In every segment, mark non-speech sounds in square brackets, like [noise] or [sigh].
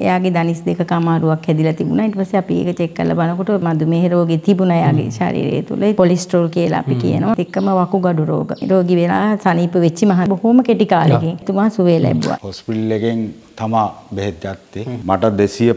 එයාගේ දනිස් දෙක කමාරුවක් හැදිලා තිබුණා. ඊට පස්සේ අපි ඒක චෙක් කරලා බලනකොට මధుමේහ රෝගේ තිබුණා එයාගේ ශරීරය තුල. කොලෙස්ටරෝල් කියලා අපි කියනවා. එක්කම වකුගඩු රෝග. රෝගී වෙලා සනීප වෙච්ච මහ බොහොම කෙටි කාලෙකින් එතුමා සුවය ලැබුවා. හොස්පිටල් එකෙන් තමා බෙහෙත් ගත්තේ. මට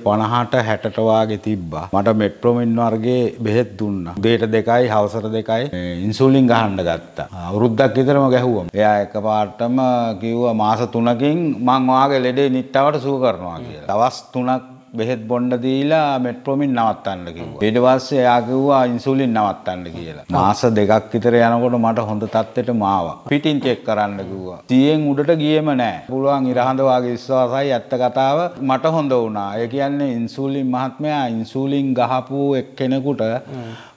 250ට 60ට වාගේ තිබ්බා. මට මෙට්‍රොමින් වර්ගයේ බෙහෙත් දුන්නා. උදේට දෙකයි හවසට දෙකයි ඉන්සුලින් ගහන්න ගත්තා. අවුරුද්දක් විතරම ගැහුවා. එයා එකපාරටම කිව්වා මාස 3කින් මං ඔයාගේ ලෙඩේ නිට්ටවට සුව කරනවා කියලා. දවස් 3ක් බෙහෙත් බොන්න දීලා මෙට්‍රොමින් නවත්තන්න කිව්වා. ඊට පස්සේ එයා කිව්වා ඉන්සුලින් නවත්තන්න කියලා. මාස දෙකක් විතර යනකොට මට හොඳ තත්ත්වයට මාවා. පිටින් චෙක් කරන්න කිව්වා. 100න් උඩට ගියේම නෑ. පුළුවන් ඉරහඳ වාගේ විශ්වාසයි ඇත්ත කතාව මට හොඳ වුණා. ඒ කියන්නේ ඉන්සුලින් මහත්මයා ඉන්සුලින් ගහපු එක්කෙනෙකුට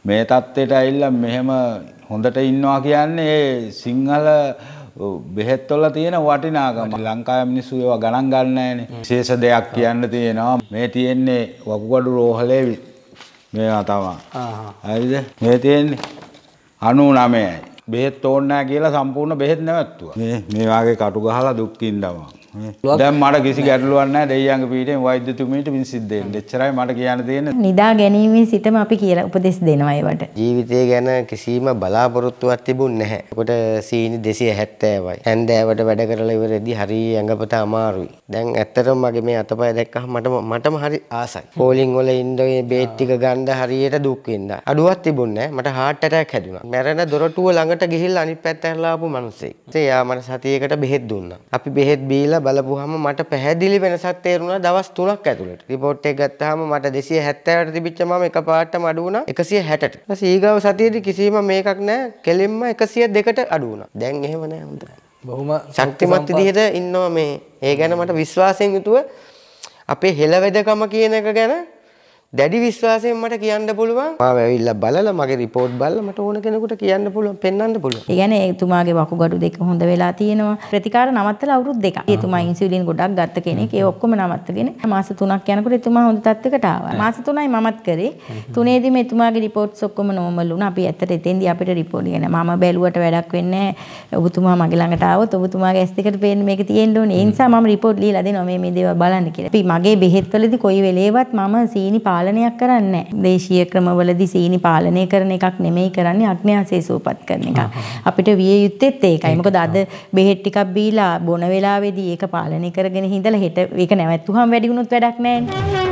මේ තත්ත්වයට ඇවිල්ලා මෙහෙම හොඳට ඉන්නවා කියන්නේ සිංහල බෙහෙත්වල තියෙන වටිනාකම ලංකාය මිනිස්සු ඒවා ගණන් ගන්න ඇනේ ශේෂ දෙයක් කියන්න තියෙනවා මේ තියෙන්නේ වකුගඩු රෝහලේ මේවා තමා හරිද මේ තියෙන්නේ අනු නමයයි බෙහෙත් ඕන්නෑ කියලා සම්පූර්ණ බෙහෙත් නැවැත්තුවා මේ වගේ කටු ගහලා දුක්කින් දමා දැන් මට කිසි ගැටලුවක් නැහැ දෙයියන්ග පීඨේ වෛද්‍යතුමියට වින් සිද්ධ වෙන්නේ. එච්චරයි මට කියන්න තියෙන්නේ. නිදා ගැනීමේ සිටම අපි කියලා උපදෙස් දෙනවා ඒවට. ජීවිතය ගැන කිසිම බලාපොරොත්තුවක් තිබුණ නැහැ. කොට සීනි 270යි. හැන්දෑවට වැඩ කරලා ඉවරදී හරි ඇඟපත අමාරුයි. දැන් ඇත්තටම මගේ මේ අතපය දැක්කම මටම මටම හරි ආසයි. පෝලිං වල ඉන්දෝයේ බේත් ටික ගන්න හරියට දුක් විඳා. අඩුවක් තිබුණ නැහැ. මට heart attack හැදුනා. මැරෙන දොරටුව ළඟට ගිහිල්ලා අනිත් පැත්ත ඇරලා ආපු මිනිස්සෙක්. ඉතින් එයා මට සතියකට බෙහෙත් දුන්නා. අපි බෙහෙත් බීලා බලපුහම මට පැහැදිලි වෙනසක් තේරුණා දවස් 3ක් ඇතුළට. රිපෝට් එක ගත්තාම මට 270ට තිබිච්ච මම එකපාරටම අඩු වුණා 160ට. ඊට ඊගාව සතියේදී කිසිම මේකක් නැහැ. කෙලින්ම 102ට අඩු වුණා. දැන් එහෙම නැහැ හොඳයි. බොහොම ශක්තිමත් විදිහට ඉන්නවා මේ. ඒ ගැන මට විශ්වාසයෙන් යුතුව අපේ හෙළවෙදකම කියන එක ගැන දැඩි විශ්වාසයෙන් මට කියන්න පුළුවන් මම ඇවිල්ලා බලලා මගේ රිපෝට් බලලා මට ඕන කෙනෙකුට කියන්න පුළුවන් පෙන්වන්න පුළුවන්. ඒ කියන්නේ එතුමාගේ වකුගඩු දෙක හොඳ වෙලා තියෙනවා. ප්‍රතිකාර නවත්තලා අවුරුදු දෙකක්. එතුමා ඉන්සියුලින් ගොඩක් ගත්ත කෙනෙක්. ඒ ඔක්කොම නවත්තගෙන මාස 3ක් යනකොට එතුමා හොඳ තත්යකට ආවා. මාස 3යි මමත් කරේ. තුනේදීම එතුමාගේ රිපෝට්ස් ඔක්කොම නෝමල් වුණා. අපි ඇත්තට එතෙන්දී අපිට රිපෝට් කියන මම බැලුවට වැඩක් වෙන්නේ නැහැ. ඔබතුමා මගේ ළඟට ආවොත් ඔබතුමාගේ ඇස් දෙකට පේන්නේ මේක තියෙන්න ඕනේ. ඒ නිසා මම රිපෝට් ලියලා දෙනවා මේ මේ දේවල් බලන්න කියලා. අපි මගේ බෙහෙත්වලදී කොයි වෙලේවත් මම සීනි පා පාලනයක් කරන්නේ දේශීය ක්‍රමවලදී සීනි පාලනය කරන එකක් නෙමෙයි කරන්නේ අග්න්‍යාසයේ සූපත් කරන එක. අපිට විය යුත්තේත් ඒකයි. මොකද අද බෙහෙත් ටිකක් බීලා බොන වෙලාවේදී ඒක පාලනය කරගෙන හිඳලා හෙට ඒක නැවැත්තුවම වැඩි වුණොත් වැඩක් නැහැ.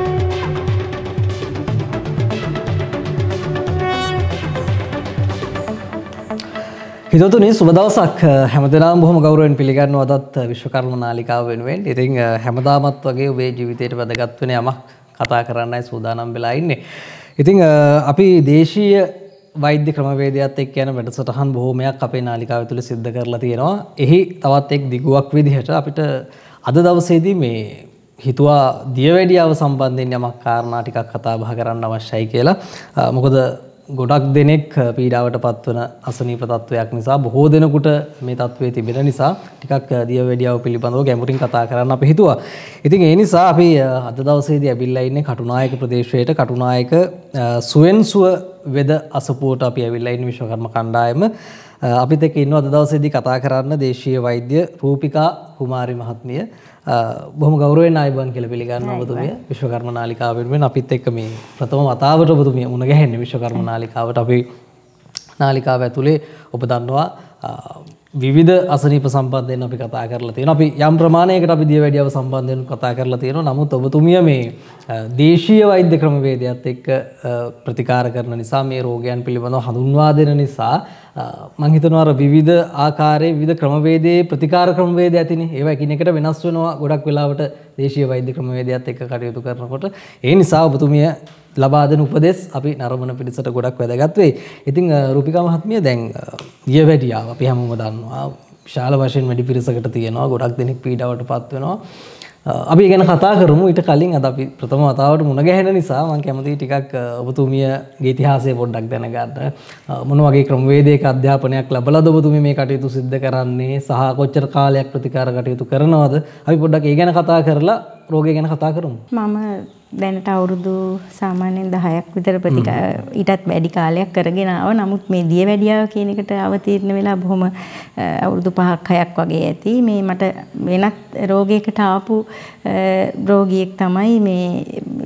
හිතතුනි සුබදවසක් හැමදනම් බොහම ගෞරුවෙන් පිළිගන්න අදත් විශ්වකර්ම නාලිකාව වෙනුවෙන් ඉතිං හැමදාමත් වගේ ඔබේ ජීවිතයට වැදගත්වන යමක් කතා කරන්නයි සූදානම් වෙලා ඉන්නේ. ඉතිං අපි දේශීය වෛද්‍ය ක්‍රමවේදයක්ත් එක් යන වැඩසටහන් බොහෝමයක් අපේ නාලිකාව තුළ සිද්ධ කරලා තියෙනවා. එහි තවත් එක් දිගුවක් විදිහට අපිට අද දවසේදී මේ හිතුවා දියවැඩියාව සම්බන්ධයෙන් යමක් කාරණා ටිකක් කතා බහ කරන්න අවශ්‍යයි කියලා. මොකද ගොඩක් දෙනෙක් පීඩාවට පත්වන අසනීප තත්ත්වයක් නිසා බොහෝ දෙනෙකුට මේ තත්ත්වයේ තිබෙන නිසා ටිකක් දියවැඩියාව පිළිබඳව ගැඹුරින් කතා කරන්න අපි හිතුවා. ඉතින් ඒ නිසා අපි අද දවසේදී ඇවිල්ලා ඉන්නේ කටුනායක ප්‍රදේශයට කටුනායක සුවෙන්සුව වෙද අසපුවට අපි ඇවිල්ලා ඉන්නේ විශ්වකර්ම කණ්ඩායම. අපිත් එක්ක ඉන්නවා අද දවසේදී කතා කරන්න දේශීය වෛද්‍ය රූපිකා කුමාරි මහත්මිය. බොම ගෞරවෙන් අයිබන් කියල පිළිගන්න ඔබතුමිය විශ්වකර්ම නාලිකාවෙන් අපිත් එක්ක මේ ප්‍රථම වතාවට ඔබතුමිය මුණ ගැහෙන්නේ විශ්වකර්ම නාලිකාවට අපි නාලිකාව ඇතුළේ ඔබ දන්නවා විධ අසනීප සම්බන්ධයෙන් අපි කතා කරලා තියෙන අපි යම් ප්‍රමාණයකට අපි දිය වැඩියාව සම්බන්ධයෙන් කතා කරලා තියෙන නමුත් ඔබතුමිය මේ දේශීය වෛද්‍ය ක්‍රමවේදයක්ත් එක්ක ප්‍රතිකාර කරන නිසා මේ රෝගයන් පිළිබඳව හඳුන්වා දෙන නිසා මං හිතනවා අර විවිධ ආකාරයේ විවිධ ක්‍රමවේදයේ ප්‍රතිකාර ක්‍රමවේද ඇතිනේ. ඒවා එකිනෙකට වෙනස් වෙනවා ගොඩක් වෙලාවට දේශීය වෛද්‍ය ක්‍රමවේදයත් එක්ක කටයුතු කරනකොට. ඒ නිසා ඔබතුමිය ලබා දෙන උපදෙස් අපි නරඹන පිරිසට ගොඩක් වැදගත් වෙයි. ඉතින් රූපිකා මහත්මිය දැන් ගිය වැඩියාව අපි හැමෝම දන්නවා. විශාල වශයෙන් වැඩි පිරිසකට තියෙනවා. ගොඩක් දෙනෙක් පීඩාවට පත් වෙනවා. අපි ගැන කතා කරමු ඉට කලින් අද අපි ප්‍රථම වතාවට මුණ ගැහෙන නිසා මං කැමති ටිකක් ඔබතුමිය ගේතිහාසය පොඩ්ඩක් දැනගන්න මොන වගේ ක්‍රමවේදයක අධ්‍යාපනයක් ලබල ඔබතුමි මේ කටයුතු සිද්ධ කරන්නේ සහ කොච්චර කාලයක් ප්‍රතිකාර කටයුතු කරනවද අපි පොඩ්ඩක් ඒ ගැන කතා කරලා රෝගය ගැන කතා කරමු. මම දැනට අවුරුදු සාමාන්‍යයෙන් 10ක් විතර ප්‍රතික ඊටත් වැඩි කාලයක් කරගෙන ආව. නමුත් මේ දිය වැඩියාව කියන එකට අවතීර්ණ වෙලා බොහොම අවුරුදු 5ක් 6ක් වගේ ඇති. මේ මට වෙනත් රෝගයකට ආපු රෝගියෙක් තමයි මේ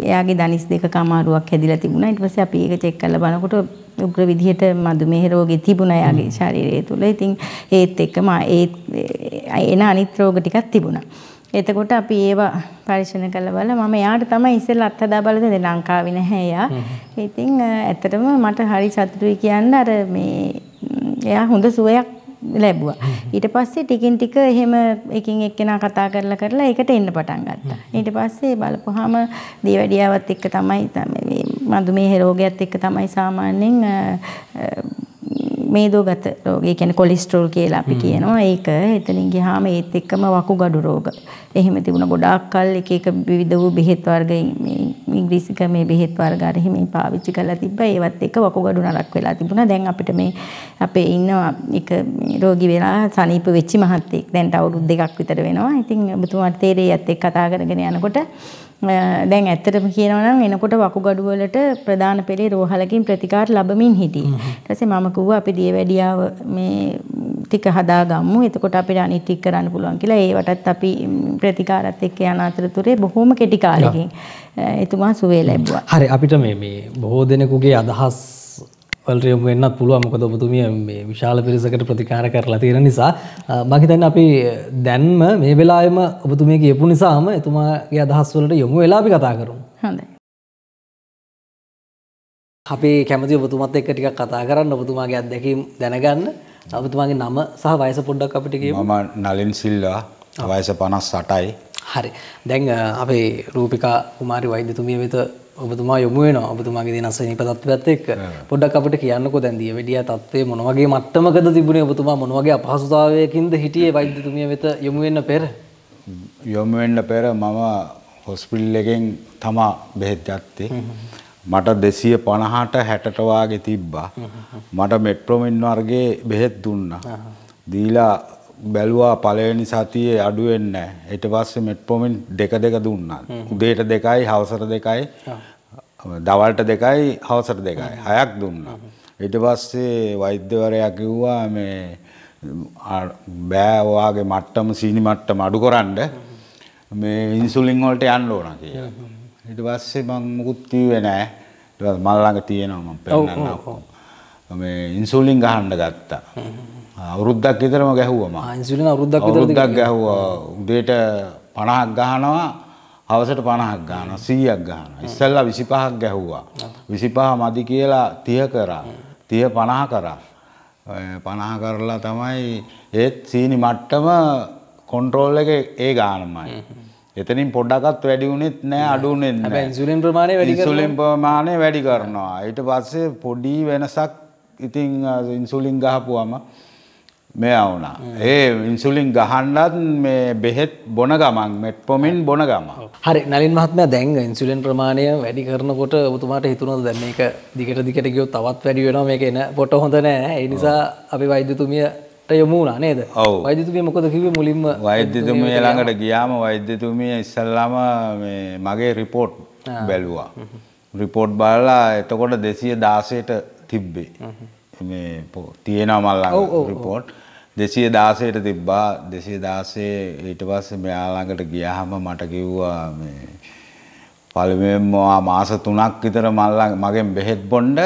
එයාගේ දනිස් දෙක කමාරුවක් හැදිලා තිබුණා. ඊට පස්සේ අපි ඒක චෙක් කරලා බලනකොට උග්‍ර විදිහට මදුමේහ රෝගේ තිබුණා යාගේ ශරීරය තුල. ඉතින් ඒත් එක්කම ඒ එන අනිත් රෝග ටිකක් තිබුණා. එතකොට අපි ඒවා පරීක්ෂණ කළ බල මම එයාට තමයි ඉස්සෙල්ලා අත්හදා බල දෙන්නේ ලංකාවේ නැහැ එයා. ඉතින් ඇත්තටම මට හරි සතුටුයි කියන්න අර මේ එයා හොඳ සුවයක් ලැබුවා. ඊට පස්සේ ටිකින් ටික එහෙම එකින් එක්කෙනා කතා කරලා කරලා ඒකට එන්න පටන් ගත්තා. ඊට පස්සේ බලපුවාම දේවැඩියාවත් එක්ක තමයි මේ මදුමේ රෝගයත් එක්ක තමයි සාමාන්‍යයෙන් මේදෝගත රෝගය කියන්නේ කොලෙස්ටරෝල් කියලා අපි කියනවා. ඒක එතනින් ගියාම ඒත් එක්කම වකුගඩු රෝග. එහෙම තිබුණ ගොඩාක් කල් එක එක විවිධ වූ බෙහෙත් වර්ග ඉංග්‍රීසි ක්‍රමයේ බෙහෙත් වර්ග අර එහෙම පාවිච්චි කරලා තිබ්බා. ඒවත් එක්ක වකුගඩු නරක් වෙලා තිබුණා. දැන් අපිට මේ අපේ ඉන්න එක රෝගී වෙලා සනීප වෙච්චි මහත්තයෙක්. දැන්ට අවුරුදු දෙකක් විතර වෙනවා. ඉතින් ඔබතුමාට තේරෙයි ඇත්තේ කතා කරගෙන යනකොට දැන් ඇත්තටම කියනවා නම් එනකොට වකුගඩු වලට ප්‍රධාන පෙළේ රෝහලකින් ප්‍රතිකාර ලැබමින් හිටියේ. ඊට පස්සේ මම කිව්වා අපි දියවැඩියාව මේ ටික හදාගමු. එතකොට අපිට අනිත් ටික කරන්න පුළුවන් කියලා. ඒ වටත් අපි ප්‍රතිකාරත් එක්ක යන අතරතුරේ බොහොම කෙටි කාලෙකින් එතුමා සුවය ලැබුවා. හරි අපිට මේ මේ බොහෝ දෙනෙකුගේ අදහස් පල්රියම් වෙන්නත් පුළුව මොකද ඔබතුමිය මේ විශාල පිරිසකට ප්‍රතිකාර කරලා තියෙන නිසා මහිතන්න අපි දැන්ම මේ වෙලායම ඔබතුමිය කියපු නිසාම එතුමාගේ අදහස් වලට යොමු වෙලාපි කතා කරුම් හොඳයි අපි කැමති ඔබතුමත් එක්ක ටිකක් කතා කරන්න ඔබතුමාගේ අත්දැකීම් දැනගන්න ඔබතුමාගේ නම සහ වයස පොඩ්ඩක් අපිට කියමු මම නලින් සිල්වා වයස 58යි හරි දැන් අපේ රූපිකා කුමාරි වෛද්‍යතුමිය වෙත ඔබතුමා යොමු වෙනවා ඔබතුමාගේ දෙන අසනීප තත්ත්වයත් එක්ක පොඩ්ඩක් අපිට කියන්නකෝ දැන් දිය වෙඩියා තත්ත්වය මොන වගේ මට්ටමකද තිබුණේ ඔබතුමා මොන වගේ අපහසුතාවයකින්ද හිටියේ වෛද්‍යතුමිය වෙත යොමු වෙන්න පෙර යොමු වෙන්න පෙර මම හොස්පිටල් එකෙන් තමා බෙහෙත් ගත්තේ මට 250ට 60ට වාගේ තිබ්බා මට මෙට්‍රොමින් වර්ගයේ බෙහෙත් දුන්නා දීලා බැලුවා පළවෙනි සතියේ අඩු වෙන්නේ නැහැ. ඊට පස්සේ මෙට්පොමින් දෙක දෙක දුන්නා. උදේට දෙකයි, හවසට දෙකයි, දවල්ට දෙකයි, හවසට දෙකයි. හයක් දුන්නා. ඊට පස්සේ වෛද්‍යවරයා කිව්වා මේ බෑ ඔයාගේ මට්ටම සීනි මට්ටම අඩු කරන්න මේ ඉන්සුලින් වලට යන්න ඕන කියලා. ඊට පස්සේ මම මුකුත් කිව්වේ නැහැ. ඊට පස්සේ මල් ළඟ තියෙනවා මම පෙන්නන්න ඔක්කොම. මේ ඉන්සුලින් ගහන්න ගත්තා. අවුරුද්දක් විතරම ගැහුවම ඉන්සුලින් අවුරුද්දක් විතර අවුරුද්දක් ගැහුවා උදේට 50ක් ගහනවා හවසට 50ක් ගහනවා 100ක් ගහනවා ඉස්සෙල්ලා 25ක් ගැහුවා 25 මදි කියලා 30 කරා 30 50 කරා 50 කරලා තමයි ඒත් සීනි මට්ටම කොන්ට්‍රෝල් එකේ ඒ ගානමයි එතනින් පොඩ්ඩක්වත් වැඩි වුණෙත් නෑ අඩු වුණෙත් නෑ හැබැයි ඉන්සුලින් ප්‍රමාණය වැඩි කරනවා ඉන්සුලින් ප්‍රමාණය වැඩි කරනවා ඊට පස්සේ පොඩි වෙනසක් ඉතින් ඉන්සුලින් ගහපුවම මෙයා වුණා. ඒ ඉන්සුලින් ගහන්නත් මේ බෙහෙත් බොන ගමන් මෙට්පොමින් බොන ගමන්. හරි නලින් මහත්මයා දැන් ඉන්සුලින් ප්‍රමාණය වැඩි කරනකොට ඔබතුමාට හිතුණාද දැන් මේක දිගට දිගට ගියොත් තවත් වැඩි වෙනවා මේක එන පොට හොඳ නෑ. ඒ නිසා අපි වෛද්‍යතුමියට යමු වුණා නේද? වෛද්‍යතුමිය මොකද කිව්වේ මුලින්ම? වෛද්‍යතුමිය ළඟට ගියාම වෛද්‍යතුමිය ඉස්සල්ලාම මේ මගේ රිපෝට් බැලුවා. රිපෝට් බලලා එතකොට 216ට තිබ්බේ. මේ තියෙනවා මල්ලා රිපෝට්. දෙසිය දාසයට තිබ්බා දෙසිය දාසේ ඊට පස්සේ මෙයාළඟට ගියහම මට කිව්වා මේ පළමුවෙන්ම මාස තුනක් විතර මල්ලා මගෙන් බෙහෙත් බොණ්ඩ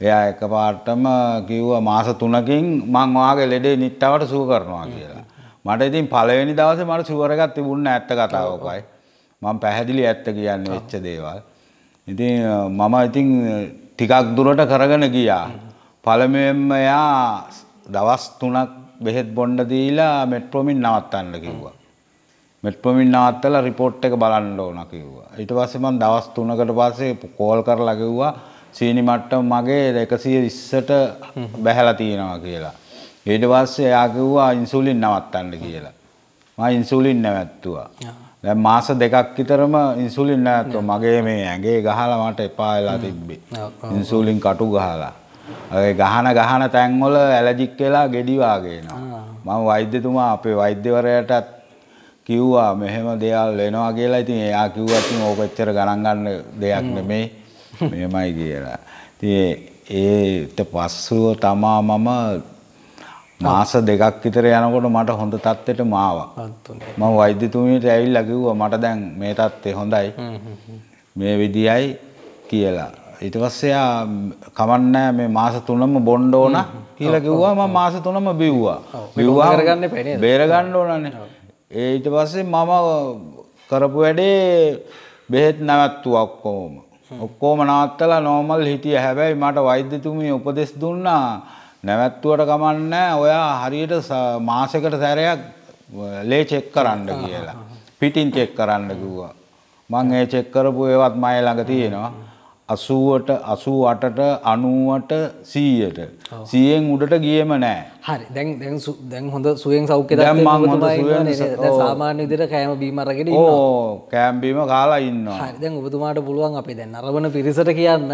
එයා එකපාරටම කිව්වා මාස තුනකින් මං ඔයාගේ ලෙඩේ නිට්ටවට සුව කරනවා කියලා. මට ඉතින් පළවෙනි දවසේ මට ෂුවර් එකක් තිබුණ ඇත්ත කතාවකයි. මම පැහැදිලි ඇත්ත කියන්නේ වෙච්ච දේවල්. ඉතින් මම ඉතින් ටිකක් දුරට කරගෙන ගියා. පළමුවෙන්ම එයා දවස් තුනක් බෙහෙත් බොන්න දීලා මෙට්‍රොමින් නවත්තන්න කිව්වා. මෙට්‍රොමින් නවත්තලා රිපෝට් එක බලන්න ඕන කිව්වා. ඊට පස්සේ මම දවස් 3කට පස්සේ කෝල් කරලා කිව්වා සීනි මට්ටම මගේ 120ට බැහැලා තියෙනවා කියලා. ඊට පස්සේ එයා කිව්වා ඉන්සුලින් නවත්තන්න කියලා. මම ඉන්සුලින් නැවැත්තුවා. දැන් මාස දෙකක් විතරම ඉන්සුලින් නැවැත්තුවා. මගේ මේ ඇඟේ ගහලා මට එපා වෙලා තිබ්බේ. ඉන්සුලින් කටු ගහලා. ගහන ගහන තැන්වල ඇලජික් වෙලා ගෙඩිවාගේනවා. මම වෛද්‍යතුමා අපේ වෛද්‍යවරයටත් කිව්වා මෙහෙම දෙයක් වෙනවා කියලා. ඉතින් එයා කිව්වා ඉතින් ඕක එච්චර ගණන් ගන්න දෙයක් නෙමෙයි. මෙහෙමයි කියලා. ඉතින් ඒට පස්සුව තමා මම මාස දෙකක් විතර යනකොට මට හොඳ තත්ත්වයට මාවා. මම වෛද්‍යතුමියට ඇවිල්ලා කිව්වා මට දැන් මේ තත්ත්වය හොඳයි. මේ විදියයි කියලා. ඊට පස්සයා කමන්නෑ මේ මාස තුනම බොන්්ඩ ඕන කියලා කිව්වා ම මාස තුනම බිව්වා බිව්වා කරගන්න පැන බේරගන්න ඕනන ඒට පස්සේ මම කරපු වැඩේ බෙහෙත් නැවැත්තු ඔක්කෝම ඔක්කෝම නාත්තලා නෝමල් හිටිය හැබැයි මට වෛද්‍යතුමී උපදෙස් දුන්නා නැවැත්තුවට කමන්නෑ ඔයා හරියට මාසකට සැරයක් ලේ චෙක් කරන්න කියලා පිටින් චෙක් කරන්න කිව්වා මං ඒ චෙක් කරපු ඒවත් මය ළඟ තියෙනවා අසුවට අසූ අටට අනුවට සීයට සියෙන් උඩට ගියම නෑ හරි දැන් දැන් දැන් හොඳ සුවෙන් සෞඛ්‍ය සාමාන්‍ය විදිහට කෑම බීම අරගෙන ඕ කෑම බීම කාලා ඉන්නවා හරි දැන් ඔබතුමාට පුළුවන් අපි දැන් අරවන පිරිසට කියන්න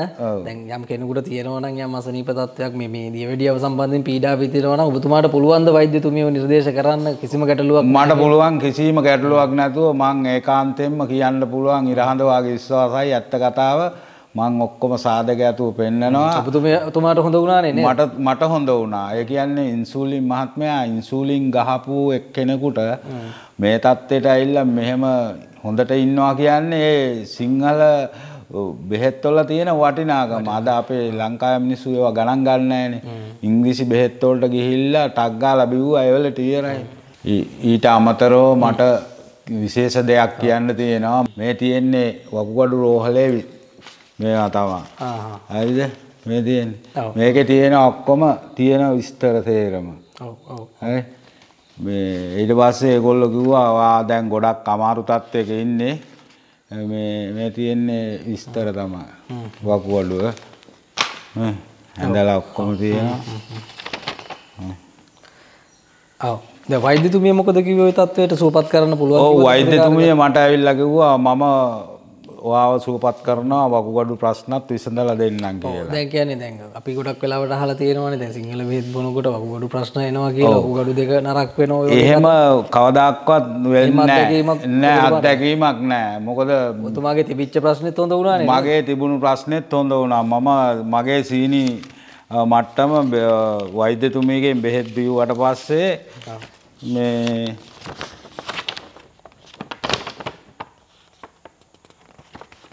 දැන් යම් කෙනෙකුට තියෙනවා නම් යම් අසනීප තත්වයක් මේ මේ දියවැඩියව සම්බන්ධයෙන් පීඩාව විඳිනවා නම් ඔබතුමාට පුළුවන් ද වෛද්‍යතුමියව නිර්දේශ කරන්න කිසිම ගැටලුවක් මට පුළුවන් කිසිම ගැටලුවක් නැතුව මං ඒකාන්තයෙන්ම කියන්න පුළුවන් ඉරහඳ වාගේ විශ්වාසයි ඇත්ත කතාව මං ඔක්කොම සාධක ඇතුව පෙන්න්නනවා අපතුමාට හොඳ වුණනේ මට මට හොඳ වුණා ඒ කියන්නේ ඉන්සූලින් මහත්මයා ඉන්සූලින් ගහපු එක් කෙනෙකුට මේ තත්ත්වයට ඇල්ල මෙහෙම හොඳට ඉන්නවා කියන්නේ ඒ සිංහල බෙහෙත්වොල තියෙන වටිනාකම අද අපේ ලංකාය මිනිස්සු ඒවා ගණන් ගන්නෑන ඉංග්‍රීසි බෙහෙත්වොලට ගිහිල්ල ටක්ගා ලබිවූ අයවල ටියරයි. ඊට අමතරෝ මට විශේෂ දෙයක් කියන්න තියෙනවා මේ තියෙන්නේ වකුගඩු රෝහලේ මේවා තමා හරිද මේ තියෙන් මේක තියෙන ඔක්කොම තියෙන විස්තර තේරම මේ ඊට පස්සේ ඒගොල්ල කිව්වා දැන් ගොඩක් අමාරු තත්ත්වයක ඉන්නේ මේ තියෙන්නේ විස්තර තමයි වකුවඩුව හැඳලා ඔක්කොම තියෙනවා ඔව් වෛද්‍යතුමිය මොකද කිව්වේ ওই තත්ත්වයට සූපත් කරන්න පුළුවන් ඔව් වෛද්‍යතුමිය මට ඇවිල්ලා කිව්වා මම ඔයාව සුවපත් කරනවා වකුගඩු ප්‍රශ්නත් විසඳලා දෙන්නම් කියලා. දැන් කියන්නේ දැන් අපි ගොඩක් වෙලාවට අහලා තියෙනවානේ දැන් සිංහල බෙහෙත් බොනකොට වකුගඩු ප්‍රශ්න එනවා කියලා වකුගඩු දෙක නරක් වෙනවා. එහෙම කවදාක්වත් වෙන්නේ නෑ අත්දැකීමක් නෑ. මොකද ඔබතුමාගේ තිබිච්ච ප්‍රශ්නෙත් හොඳ වුණානේ. මගේ තිබුණු ප්‍රශ්නෙත් හොඳ වුණා. මම මගේ සීනි මට්ටම වෛද්‍යතුමියගෙන් බෙහෙත් දීුවාට පස්සේ මේ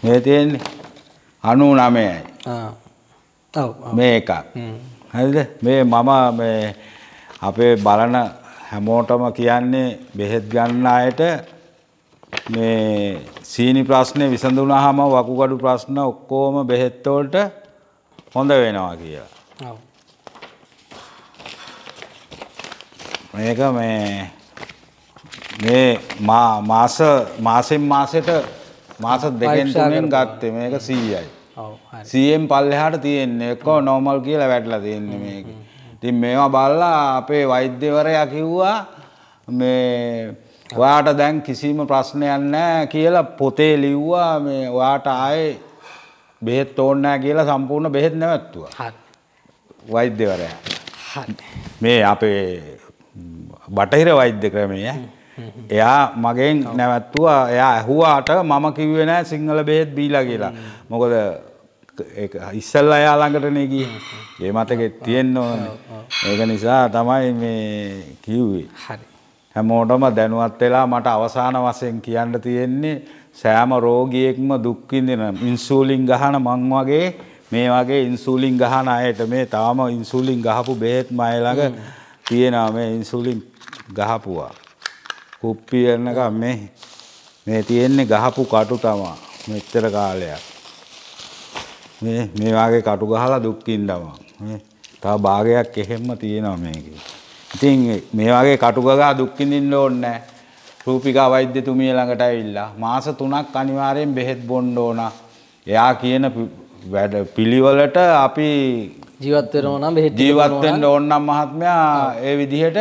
මේ තියෙන්නේ 99යි. මේ එකක්. හරිද? මේ මම මේ අපේ බලන හැමෝටම කියන්නේ බෙහෙත් ගන්න අයට මේ සීනි ප්‍රශ්නේ විසඳුනහම වකුගඩු ප්‍රශ්න ඔක්කොම බෙහෙත් වලට හොඳ වෙනවා කියලා. ඔව්. මේක මේ මේ මාස මාසෙන් මාසෙට මාස දෙකෙන් තුනෙන් ගත්තේ මේක 100යි. ඔව් හරි. 100න් පල්ලෙහාට තියෙන්නේ එක්ක නෝමල් කියලා වැටලා තියෙන්නේ මේක. ඉතින් මේවා බලලා අපේ වෛද්‍යවරයා කිව්වා මේ ඔයාට දැන් කිසිම ප්‍රශ්නයක් නැහැ කියලා පොතේ ලිව්වා මේ ඔයාට ආයේ බෙහෙත් ඕනේ නැහැ කියලා සම්පූර්ණ බෙහෙත් නැවැත්තුවා. හරි. වෛද්‍යවරයා. හරි. මේ අපේ බටහිර වෛද්‍ය ක්‍රමය එයා මගෙන් නැවැත්තුවා එයා ඇහුවාට මම කිව්වේ නෑ සිංහල බෙහෙත් බීලා කියලා. මොකද ඉස්සල්ල අයා ළඟටනයකි ඒ මතක තියෙන්න ඕන ඒක නිසා තමයි මේ කිව්වේ හරි හැමෝටම දැනුවත් වෙලා මට අවසාන වසයෙන් කියන්න තියෙන්නේ සෑම රෝගියෙක්ම දුක්කින්දින ඉන්සූලින් ගහන මං වගේ මේ වගේ ඉන්සූලින් ගහන අයට මේ තාම ඉන්සූලින් ගහපු බෙහෙත් මයළඟ තියෙනවා මේ ඉන්සුලින් ගහපුවා කුප්පි යනකම් මේ මේ තියෙන්නේ ගහපු කටු තමා මෙච්චර කාලයක්. මේ මේ වාගේ කටු ගහලා දුක්කින් තමා. මේ තව භාගයක් එහෙම්ම තියෙනවා මේකේ. ඉතින් මේ වාගේ කටු ගගා දුක්කින්දින්න ඕනේ නැහැ. රූපිකා වෛද්‍යතුමිය ළඟට ඇවිල්ලා මාස 3ක් අනිවාර්යෙන් බෙහෙත් බොන්න ඕන. එයා කියන වැඩ පිළිවෙලට අපි ජීවත් වෙනවා නම් බෙහෙත් ජීවත් වෙන්න ඕන නම් මහත්මයා ඒ විදිහට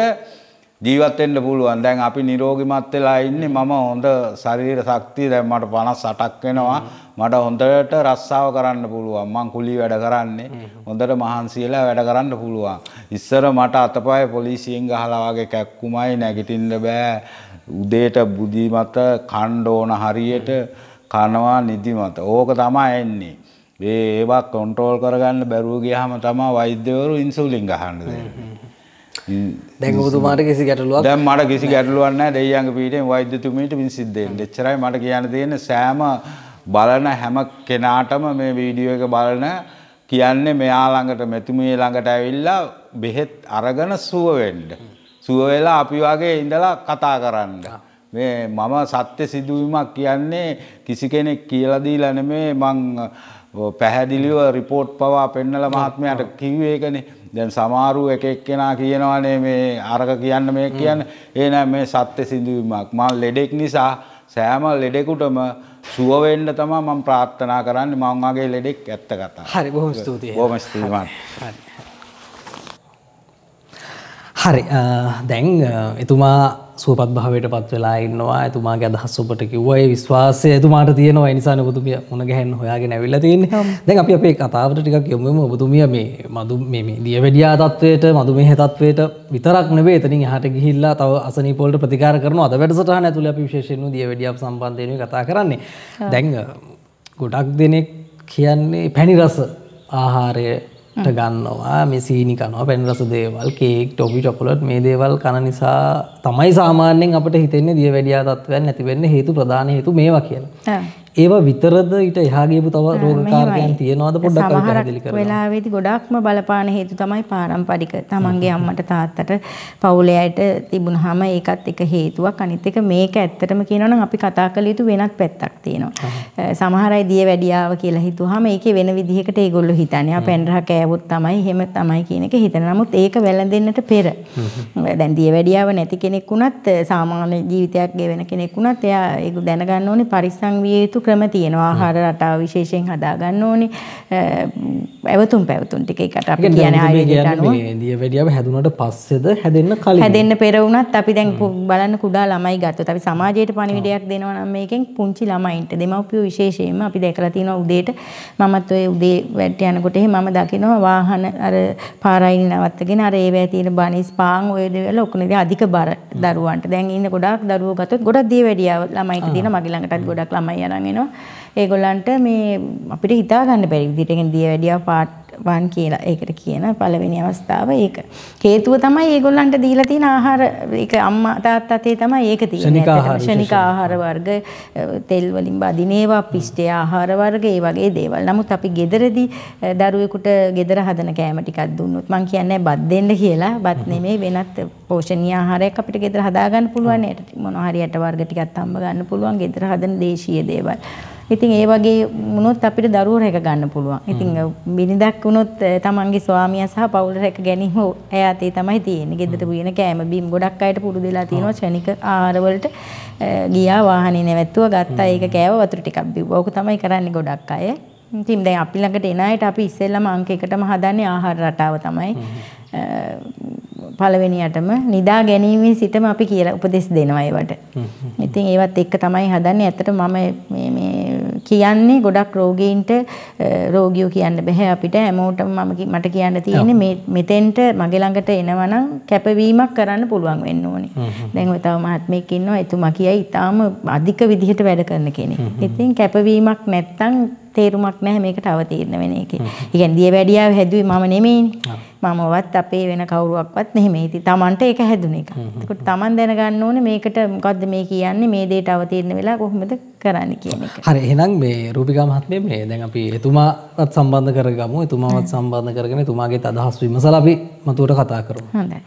ජීවත් වෙන්න පුළුවන්. දැන් අපි නිරෝගිමත් වෙලා ඉන්නේ. මම හොඳ ශරීර ශක්තිය දැන් මට 58ක් වෙනවා. මට හොඳට රස්සාව කරන්න පුළුවන්. මං කුලී වැඩ කරන්නේ. හොඳට මහන්සියලා වැඩ කරන්න පුළුවන්. ඉස්සර මට අතපය පොලිසියෙන් ගහලා වගේ කැක්කුමයි නැගිටින්න බෑ. උදේට බුදිමත කණ්ඩ ඕන හරියට කනවා නිදිමත. ඕක තමයි එන්නේ. ඒ ඒවා කොන්ට්‍රෝල් කරගන්න බැරුව ගියාම තමයි වෛද්‍යවරු ඉන්සුලින් ගහන්න දෙන්නේ. දැන් ඔබතුමාට කිසි ගැටලුවක් දැන් මට කිසි ගැටලුවක් නැහැ දෙයියන්ගේ පීඨයෙන් වෛද්‍යතුමීට වින් සිද්ධ වෙන්න. එච්චරයි මට කියන්න තියෙන්නේ සෑම බලන හැම කෙනාටම මේ වීඩියෝ එක බලන කියන්නේ මෙයා ළඟට මෙතුමිය ළඟට ඇවිල්ලා බෙහෙත් අරගෙන සුව වෙන්න. සුව වෙලා අපි වගේ ඉඳලා කතා කරන්න. මේ මම සත්‍ය සිදුවීමක් කියන්නේ කිසි කෙනෙක් කියලා දීලා නෙමෙයි මං පැහැදිලිව රිපෝට් පවා පෙන්නලා මහත්මයාට කිව්වේ ඒකනේ. දැන් සමහරු එක එක්කෙනා කියනවානේ මේ අරක කියන්න මේ කියන්න. ඒ නෑ මේ සත්‍ය සිඳුවීමක්. මම ලෙඩෙක් නිසා සෑම ලෙඩෙකුටම සුව වෙන්න තමයි මම ප්‍රාර්ථනා කරන්නේ. මම වගේ ලෙඩෙක් ඇත්ත කතාව. හරි බොහොම ස්තුතියි. බොහොම ස්තුතියි. හරි. හරි දැන් එතුමා සුවපත් භාවයට පත් වෙලා ඉන්නවා එතුමාගේ අදහස් ඔබට කිව්වයි විශ්වාසය එතුමාට තියෙනවා නිසා ඔබතුමිය මුණ ගැහෙන්න හොයාගෙන ඇවිල්ලා තියෙන්නේ. දැන් අපි අපේ කතාවට ටිකක් යොමු වෙමු ඔබතුමිය මේ මදු මේ මේ දියවැඩියා තත්වයට මදුමේහ තත්වයට විතරක් නෙවෙයි එතනින් එහාට ගිහිල්ලා තව අසනීප වලට ප්‍රතිකාර කරනවා. අද වැඩසටහන ඇතුළේ අපි විශේෂයෙන්ම දියවැඩියා සම්බන්ධයෙන් කතා කරන්නේ. දැන් ගොඩක් දෙනෙක් කියන්නේ පැණි රස ආහාරය ට ගන්නවා මෙසීනි කනවා පැන්රස දේවල් කේක් ටොපි චොකොලට් මේ දේවල් කන නිසා තමයි සාමාන්‍යෙන් අපට හිතෙන්නේ දිය වැඩියා තත්වයන් නැතිවෙන්න හේතු ප්‍රධාන හේතු මේවා කියලා ඒවා විතරද ඊට එහා ගියපු තව රෝගකාරකයන් තියෙනවද පොඩ්ඩක් පැහැදිලි කරන්න. වෙලාවේදී ගොඩාක්ම බලපාන හේතු තමයි පාරම්පරික. තමන්ගේ අම්මට තාත්තට පවුලේ අයට තිබුණාම ඒකත් එක හේතුවක්. අනිත් එක මේක ඇත්තටම කියනවා නම් අපි කතා කළ යුතු වෙනත් පැත්තක් තියෙනවා. සමහර අය දිය වැඩියාව කියලා හිතුවාම ඒකේ වෙන විදිහකට ඒගොල්ලෝ හිතන්නේ. ආ පෙන්රහ කෑවොත් තමයි එහෙම තමයි කියන එක හිතන. නමුත් ඒක වැළඳෙන්නට පෙර දැන් දිය වැඩියාව නැති කෙනෙක් වුණත් සාමාන්‍ය ජීවිතයක් ගෙවෙන කෙනෙක් වුණත් එයා ඒක දැනගන්න ඕනේ පරිස්සම් විය යුතු ක්‍රම තියෙනවා ආහාර රටාව විශේෂයෙන් හදාගන්න ඕනේ ඇවතුම් පැවතුම් ටික එකට අපි කියන ආයතනයට අනුව දිය වැඩියව හැදුනට පස්සේද හැදෙන්න කලින් හැදෙන්න පෙර වුණත් අපි දැන් බලන්න කුඩා ළමයි ගත්තොත් අපි සමාජයට පණිවිඩයක් දෙනවා නම් මේකෙන් පුංචි ළමයින්ට දෙමව්පියෝ විශේෂයෙන්ම අපි දැකලා තියෙනවා උදේට මමත් ඔය උදේ වැට යනකොට එහෙම මම දකිනවා වාහන අර පාරයින් නවත්තගෙන අර ඒවැය තියෙන බනිස් පාන් ඔය දේවල් ඔක්කොනේ අධික බර දරුවන්ට දැන් ඉන්න ගොඩාක් දරුවෝ ගත්තොත් ගොඩක් දේ වැඩියා ළමයිට තියෙන මගේ ළඟටත් ගොඩක් ළමයි අරන් තියෙනවා. ඒගොල්ලන්ට මේ අපිට හිතා ගන්න බැරි විදිහට කියන්නේ දියවැඩියා පාට වන් කියලා ඒකට කියන පළවෙනි අවස්ථාව ඒක. හේතුව තමයි ඒගොල්ලන්ට දීලා තියෙන ආහාර ඒක අම්මා තාත්තා තේ තමයි ඒක තියෙන්නේ. ශනික ආහාර වර්ග තෙල් වලින් බදින ඒවා පිෂ්ඨය ආහාර වර්ග ඒ වගේ දේවල්. නමුත් අපි ගෙදරදී දරුවෙකුට ගෙදර හදන කෑම ටිකක් දුන්නොත් මම කියන්නේ බත් දෙන්න කියලා. බත් නෙමෙයි වෙනත් පෝෂණීය ආහාරයක් අපිට ගෙදර හදා ගන්න පුළුවන්. මොනවා හරි යට වර්ග ටිකක් අම්බ ගන්න පුළුවන් ගෙදර හදන දේශීය දේවල්. ඉතින් ඒ වගේ වුණොත් අපිට දරුවෝ රැක ගන්න පුළුවන්. ඉතින් බිරිඳක් වුණොත් තමන්ගේ ස්වාමියා සහ පවුල රැක ගැනීම එය අතේ තමයි තියෙන්නේ. ගෙදරට බුයන කෑම බීම ගොඩක් අයට පුරුදු වෙලා තියෙනවා ක්ෂණික ආහාරවලට ගියා වාහනේ නැවැත්තුවා ගත්තා ඒක කෑව වතුර ටිකක් බිව්වා. ඕක තමයි කරන්නේ ගොඩක් අය. ඉතින් දැන් අපි ළඟට එන අයට අපි ඉස්සෙල්ලාම අංක එකටම හදන්නේ ආහාර රටාව තමයි. පළවෙනියටම නිදා ගැනීමේ සිටම අපි කියලා උපදෙස් දෙනවා ඒවට. ඉතින් ඒවත් එක්ක තමයි හදන්නේ. ඇත්තට මම මේ මේ කියන්නේ ගොඩක් රෝගීන්ට රෝගියෝ කියන්න බෑ අපිට හැමෝටම මම මට කියන්න තියෙන්නේ මේ මෙතෙන්ට මගේ ළඟට එනවනම් කැපවීමක් කරන්න පුළුවන් වෙන්න ඕනේ. දැන් ඔය තව මහත්මයෙක් ඉන්නවා එතුමා කියයි ඊටාම අධික විදිහට වැඩ කරන කෙනෙක්. ඉතින් කැපවීමක් නැත්තම් තේරුමක් නැහැ මේකට අවතීර්ණ වෙන එකේ. ඒ කියන්නේ දියවැඩියාව හැදුවේ මම නෙමෙයිනේ. මමවත් අපේ වෙන කවුරුවක්වත් නෙමෙයි. ඉතින් Tamanට ඒක හැදුන එක. ඒකට Taman දැනගන්න ඕනේ මේකට මොකද්ද මේ කියන්නේ මේ දෙයට අවතීර්ණ වෙලා කොහොමද කරන්නේ කියන එක. හරි එහෙනම් මේ රූපිකා මහත්මිය මේ දැන් අපි එතුමාවත් සම්බන්ධ කරගමු. එතුමාවත් සම්බන්ධ කරගෙන එතුමාගේ අදහස් විමසලා අපි මතුවට කතා කරමු. හොඳයි.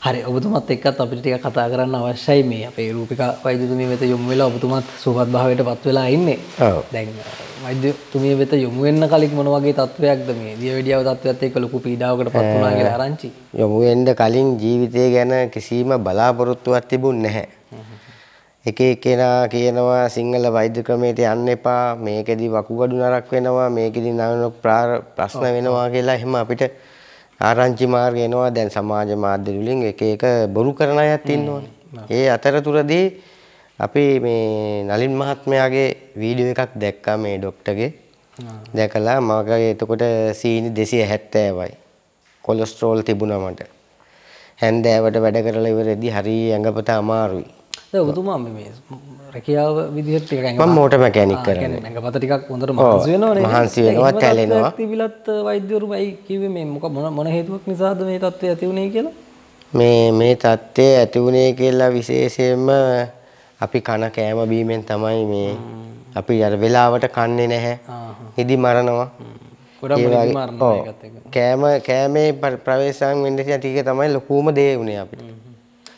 හරි ඔබතුමත් එක්කත් අපිට ටික කතා කරන්න අවශ්‍යයි මේ අපේ රූපික වෛද්‍යතුමිය වෙත යොමු වෙලා ඔබතුමත් සුවපත් භාවයට පත් වෙලා ඉන්නේ. ඔව්. දැන් වෛද්‍යතුමිය වෙත යොමු වෙන්න කලින් මොන වගේ තත්වයක්ද මේ දියවැඩියාව තත්වයත් එක්ක ලොකු පීඩාවකට පත් වුණා කියලා ආරංචි. යොමු වෙන්න කලින් ජීවිතය ගැන කිසිම බලාපොරොත්තුවක් තිබුණ නැහැ. එක එකනා කියනවා සිංහල වෛද්‍ය ක්‍රමයට යන්න එපා මේකෙදි වකුගඩු නරක් වෙනවා මේකෙදි නානක් ප්‍රශ්න වෙනවා කියලා එහෙම අපිට ආරංචි මාර්ග එනවා දැන් සමාජ මාධ්‍ය වලින් එක එක බොරු කරන අයත් ඉන්නවනේ. ඒ අතරතුරදී අපි මේ නලින් මහත්මයාගේ වීඩියෝ එකක් දැක්කා මේ ડોක්ටර්ගේ. දැකලා මගේ එතකොට සීනි 270යි. කොලෙස්ටරෝල් තිබුණා මට. හැන්දෑවට වැඩ කරලා ඉවරදී හරිය ඇඟපත අමාරුයි. දැන් ඔබතුමා මේ රැකියාව විදිහට මම මෝටර් මෙකැනික් කරනවා. නැගපත ටිකක් හොඳට මහන්සි වෙනවනේ. මහන්සි වෙනවා කැලෙනවා. තිබිලත් වෛද්‍යවරු ඇයි කිව්වේ මේ මොක මොන මොන හේතුවක් නිසාද මේ தත්ත්වය ඇති වුනේ කියලා? මේ මේ தත්ත්වය ඇති වුනේ කියලා විශේෂයෙන්ම අපි කන කෑම බීමෙන් තමයි මේ අපි අර වෙලාවට කන්නේ නැහැ. නිදි මරනවා. කෑම කෑමේ ප්‍රවේශම් වෙන්න තියෙන ටික තමයි ලොකුම දේ වුණේ අපිට.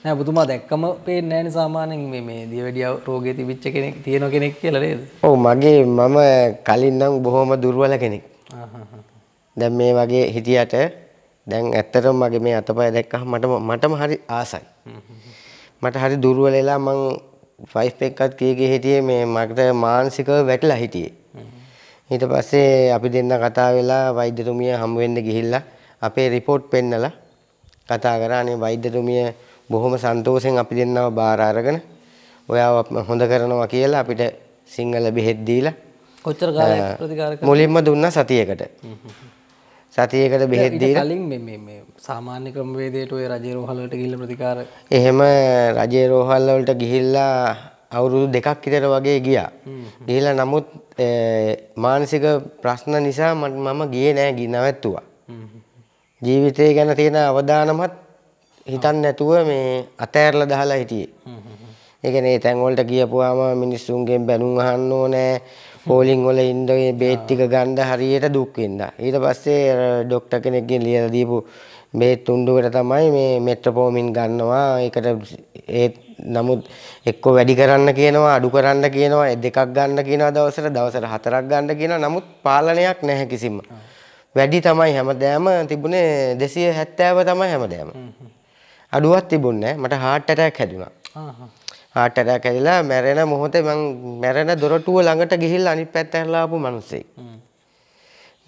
නෑ බුතුමා දැක්කම පේන්නේ නෑනේ සාමාන්‍යයෙන් මේ මේ දියවැඩිය රෝගේ තිබිච්ච කෙනෙක් තියෙන කෙනෙක් කියලා නේද? ඔව් මගේ මම කලින් නම් බොහොම දුර්වල කෙනෙක්. දැන් මේ වගේ හිටියට දැන් ඇත්තටම මගේ මේ අතපය දැක්කහම මට මටම හරි ආසයි. මට හරි දුර්වල වෙලා මං 5 එකක්වත් කීකේ හිටියේ මේ මකට මානසිකව වැටලා හිටියේ. ඊට පස්සේ අපි දෙන්න කතා වෙලා වෛද්‍යතුමිය හමු වෙන්න ගිහිල්ලා අපේ රිපෝට් පෙන්නලා කතා කරා අනේ වෛද්‍යතුමිය බොහොම සන්තෝෂෙන් අපි දෙන්නව බාර අරගෙන ඔයාව හොඳ කරනවා කියලා අපිට සිංහල බෙහෙත් දීලා කොච්චර කාලයක් ප්‍රතිකාර කළා මුලින්ම දුන්නා සතියකට සතියකට බෙහෙත් දීලා කලින් මේ මේ මේ සාමාන්‍ය ක්‍රමවේදයට ඔය රජේ රෝහල් වලට ගිහිල්ලා ප්‍රතිකාර එහෙම රජේ රෝහල් වලට ගිහිල්ලා අවුරුදු දෙකක් විතර වගේ ගියා. ගිහිල්ලා නමුත් මානසික ප්‍රශ්න නිසා මම ගියේ නෑ ගිහින් නැවැත්තුවා. ජීවිතය ගැන තියෙන අවධානමත් හිතන් නැතුව මේ අතෑරල දහලා හිටියේ. ඒකනේ තැන්වලට කියපුවාම මිනිස්සුන්ගෙන් බැනුම් අහන්න ඕනෑ පෝලිං වල ඉන්දගේ බේත් ටික ගන්න හරියට දුක් වින්දා. ඊට පස්සේ ඩොක්ටර් කෙනෙක්ගෙන් ලියලා දීපු බේත් තුණ්ඩුවකට තමයි මේ මෙට්‍රොපෝමින් ගන්නවා. ඒකට ඒත් නමුත් එක්ක වැඩි කරන්න කියනවා අඩු කරන්න කියනවා දෙකක් ගන්න කියනවා දවසට දවසට හතරක් ගන්න කියනවා නමුත් පාලනයක් නැහැ කිසිම. වැඩි තමයි හැමදෑම තිබුණේ 270 තමයි හැමදෑම. අඩුවක් තිබුණේ මට heart attack හැදුනා. heart attack ඇවිලා මැරෙන මොහොතේ මං මැරෙන දොරටුව ළඟට ගිහිල්ලා අනිත් පැත්ත ඇරලා ආපු මිනිස්සෙක්.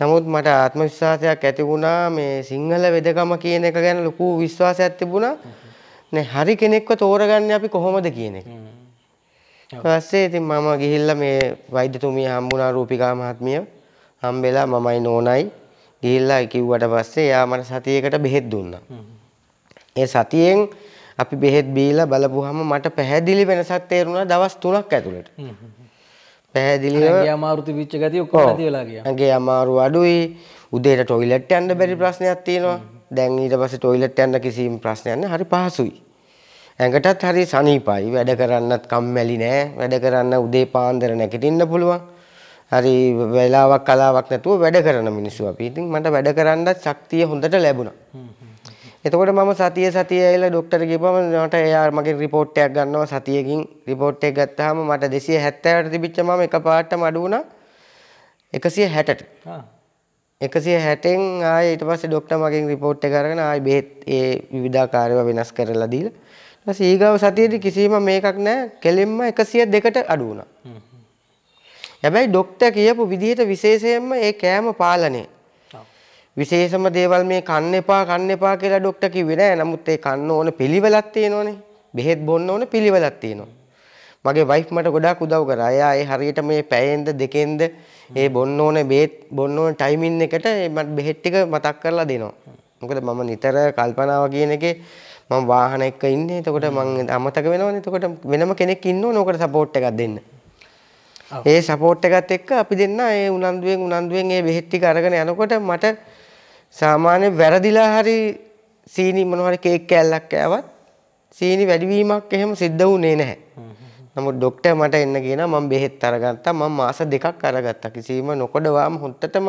නමුත් මට ආත්ම විශ්වාසයක් ඇති වුණා මේ සිංහල වෙදකම කියන එක ගැන ලොකු විශ්වාසයක් තිබුණා. නේ හරි කෙනෙක්ව තෝරගන්නේ අපි කොහොමද කියන එක. ඊපස්සේ ඉතින් මම ගිහිල්ලා මේ වෛද්‍යතුමිය හම්බුණා රූපිකා මහත්මිය. හම්බෙලා මමයි නෝනයි ගිහිල්ලා කිව්වට පස්සේ එයා මට සතියකට බෙහෙත් දුන්නා. ඒ සතියෙන් අපි බෙහෙත් බීලා බලපුවාම මට පැහැදිලි වෙනසක් තේරුණා දවස් 3ක් ඇතුළට. පැහැදිලිව ඇඟේ අමාරු තිබිච්ච ගතිය ඔක්කොම නැති වෙලා ගියා. ඇඟේ අමාරු අඩුයි. උදේට ටොයිලට් යන්න බැරි ප්‍රශ්නයක් තියෙනවා. දැන් ඊට පස්සේ ටොයිලට් යන්න කිසිම ප්‍රශ්නයක් නැහැ. හරි පහසුයි. ඇඟටත් හරි සනීපයි. වැඩ කරන්නත් කම්මැලි නෑ. වැඩ කරන්න උදේ පාන්දර නැගිටින්න පුළුවන්. හරි වෙලාවක් කලාවක් නැතුව වැඩ කරන මිනිස්සු අපි. ඉතින් මට වැඩ කරන්නත් ශක්තිය හොඳට ලැබුණා. එතකොට මම සතිය සතිය ඇවිල්ලා ડોක්ටර් කිව්වම මට එයා මගෙන් report එකක් ගන්නවා සතියකින් report එක ගත්තාම මට 270ට තිබිච්ච මම එකපාරටම අඩු වුණා 160ට. ආ 160න් ආයෙ ඊට පස්සේ ડોක්ටර් මගෙන් report එක අරගෙන ආයෙ බෙහෙත් ඒ විවිධාකාරව වෙනස් කරලා දීලා ඊට පස්සේ ඊගාව සතියේදී කිසිම මේකක් නැහැ කෙලින්ම 102ට අඩු වුණා. හැබැයි ડોක්ටර් කියපු විදිහට විශේෂයෙන්ම ඒ කෑම පාලනේ විශේෂම දේවල් මේ කන්න එපා කන්න එපා කියලා ඩොක්ටර් කිව්වේ නෑ. නමුත් ඒ කන්න ඕන පිළිවෙලක් තියෙනවනේ. බෙහෙත් බොන්න ඕන පිළිවෙලක් තියෙනවා. මගේ වයිෆ් මට ගොඩාක් උදව් කරා. එයා ඒ හරියට මේ පැයෙන්ද දෙකෙන්ද ඒ බොන්න ඕන බෙහෙත් බොන්න ඕන ටයිමින් එකට මට බෙහෙත් ටික මතක් කරලා දෙනවා. මොකද මම නිතර කල්පනාව කියන එකේ මම වාහන එක්ක ඉන්නේ. එතකොට මම අමතක වෙනවනේ. එතකොට වෙනම කෙනෙක් ඉන්න ඕන ඔකට සපෝට් එකක් දෙන්න. ඒ සපෝට් එකත් එක්ක අපි දෙන්න ඒ උනන්දුවෙන් උනන්දුවෙන් ඒ බෙහෙත් ටික අරගෙන යනකොට මට සාමාන්‍ය වැරදිලා හරි සීනි මොනවහරි කේක් කෑල්ලක් කෑවත් සීනි වැඩිවීමක් එහෙම සිද්ධ වුණේ නැහැ. නමුත් ඩොක්ටර් මට එන්න කියනවා මම බෙහෙත් අරගත්තා මම මාස දෙකක් අරගත්තා කිසිම නොකඩවාම හොත්තටම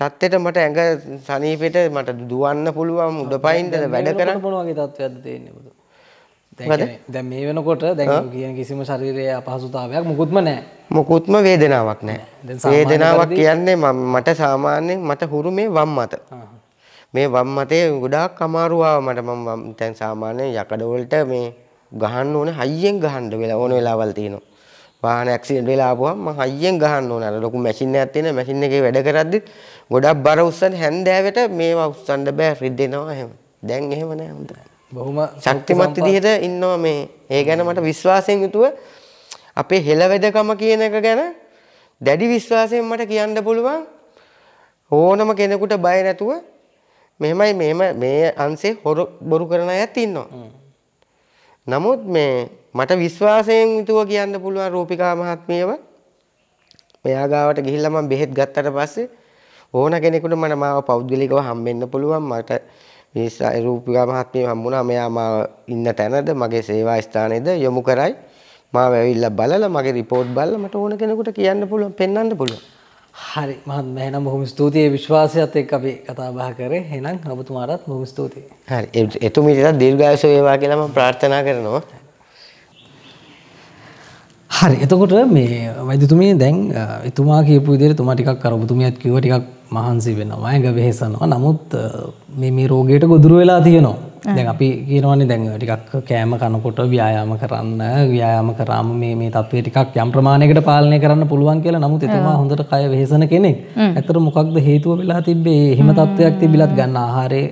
තත්ත්වෙට මට ඇඟ සනීපෙට මට දුවන්න පුළුවන් උඩපයින්ද වැඩ කරන්න මොන වගේ තත්ත්වයක්ද තියෙන්නේ දැ මේ වෙනකොට දැන් කියන කිසිම ශරීරය අපහසුතාවයක් මුකුත්ම නෑ මොකුත්ම වේදෙනාවක් නෑ වේදෙනාවක් කියන්නේ මට සාමාන්‍යෙන් මට හුරු මේ වම් මත මේ වම් මතේ ගොඩාක් අමාරුවාව මට මම තැන් සාමාන්‍ය යකඩවලට මේ ගහන්න ඕන හයියෙන් ගහන්ඩ වෙලා ඕන වෙලාවල් තියෙනවා වාහන ඇක්සිඩ් වෙලාපුුවම හයියෙන් ගහන්න ඕන අර ලොකු මැසින්න ඇත්තින මැසින් එක වැඩ කරද්දිත් ගොඩක් බර උස්සන් හැන්දෑවට මේ උස්සන්ඩ බෑ රිද්දෙනවා හෙම දැන් එහෙම නෑ හොඳයි බොහොම ශක්තිමත් විදිහට ඉන්නවා මේ ඒ ගැන මට විශ්වාසයෙන් යුතුව අපේ හෙළවැදකම කියන එක ගැන දැඩි විශ්වාසයෙන් මට කියන්න පුළුවන් ඕනම කෙනෙකුට බය නැතුව මෙහෙමයි මෙහෙම මේ අන්සේ හොර බොරු කරන අයත් ඉන්නවා. නමුත් මේ මට විශ්වාසයෙන් යුතුව කියන්න පුළුවන් රූපිකා මහත්මියව මෙයා ගාවට ගිහිල්ලා මම බෙහෙත් ගත්තට පස්සේ ඕන කෙනෙකුට මට මාව පෞද්ගලිකව හම්බෙන්න පුළුවන් මට මිනිසා රූපිකා මහත්මිය හම්බුණා මෙයා මාව ඉන්න තැනද මගේ සේවා ස්ථානයේද යොමු කරයි මාව ඇවිල්ලා බලලා මගේ රිපෝට් බලලා මට ඕන කෙනෙකුට කියන්න පුළුවන් පෙන්වන්න පුළුවන් හරි මහත්මයා එහෙනම් බොහොම ස්තුතියි විශ්වාසයත් එක්ක අපි කතා බහ කරේ එහෙනම් ඔබතුමාටත් බොහොම ස්තුතියි හරි එතුමියට දීර්ඝායස වේවා කියලා මම ප්‍රාර්ථනා කරනවා හරි එතකොට මේ වෛද්‍යතුමී දැන් එතුමා කියපු විදිහට තුමා ටිකක් අර ඔබතුමියත් කිව්වා ටිකක් මහන්සි වෙනවා ඇඟ වෙහෙසනවා නමුත් මේ රෝගයට ගොදුරු වෙලා තියෙනවා දැන් අපි කියනවන්නේ දැන් ටිකක් කෑම කනකොට ව්‍යායාම කරන්න ව්‍යායාම කරාම මේ මේ තත්ත්වය ටිකක් යම් ප්‍රමාණයකට පාලනය කරන්න පුළුවන් කියලා නමුත් එතුමා හොඳට කය වෙහෙසන කෙනෙක් ඇතර මොකක්ද හේතුව වෙලා තිබ්බේ එහෙම තත්ත්වයක් තිබිලත් ගන්න ආහාරයේ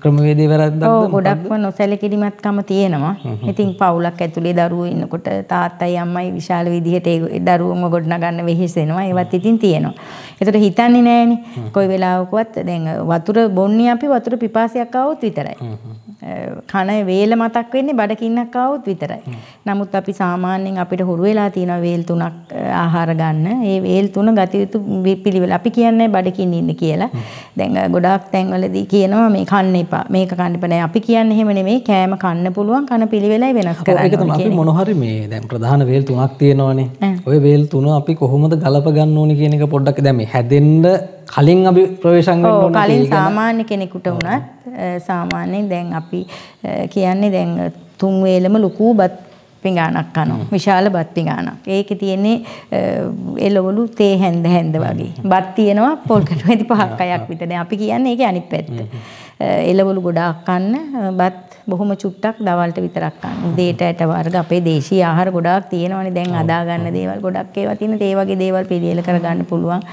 ක්‍රමවේදේ වැරද්දක්ද ගොඩක්ම නොසැලකිලිමත්කම තියෙනවා. ඉතින් පවුලක් ඇතුලේ දරුවෝ ඉන්නකොට තාත්තයි අම්මයි විශාල විදිහට ඒ දරුවෝම ගොඩනගන්න වෙහෙසෙනවා. ඒවත් ඉතින් තියෙනවා. ඒතර හිතන්නේ නැහනේ. කොයි වෙලාවකවත් දැන් වතුර බොන්නේ අපි වතුර පිපාසයක් ආවොත් විතරයි. කන වේල මතක් වෙන්නේ බඩකින්නක් ආවොත් විතරයි. නමුත් අපි සාමාන්‍යයෙන් අපිට හුරු වෙලා තියෙනවා වේල් තුනක් ආහාර ගන්න. ඒ වේල් තුන ගතියුතු පිළිවෙල. අපි කියන්නේ බඩකින්න ඉන්න කියලා. දැන් ගොඩාක් තැන්වලදී කියනවා මේ කන්න එපා මේක කන්න එපා නෑ අපි කියන්නේ එහෙම නෙමෙයි කෑම කන්න පුළුවන් කන පිළිවෙලයි වෙනස් කරන්න ඕනේ කියන්නේ. අපි මොන හරි මේ දැන් ප්‍රධාන වේල් තුනක් තියෙනවානේ. ওই වේල් තුන අපි කොහොමද ගලප ගන්න ඕනේ කියන එක පොඩ්ඩක් දැන් මේ හැදෙන්න කලින් අපි ප්‍රවේශම් වෙන්න ඕනේ. කලින් සාමාන්‍ය කෙනෙකුට උනත් සාමාන්‍යයෙන් දැන් අපි කියන්නේ දැන් තුන් වේලම ලুকু බත් පිඟානක් කනවා. විශාල බත් පිඟානක්. ඒකේ තියෙන්නේ එළවලු තේ හැඳ හැඳ වගේ. බත් තියෙනවා පොල් [laughs] කටුවේදී පහක් අයක් විතර. අපි කියන්නේ ඒකේ අනිත් පැත්ත. එළවලු ගොඩාක් කන්න බත් බොහොම චුට්ටක් දවල්ට විතරක් කන්න. දේට ඇට වර්ග අපේ දේශීය ආහාර ගොඩාක් තියෙනවනේ. දැන් අදා ගන්න දේවල් ගොඩක් ඒවා තියෙන. ඒ වගේ දේවල් පිළියෙල කරගන්න පුළුවන්.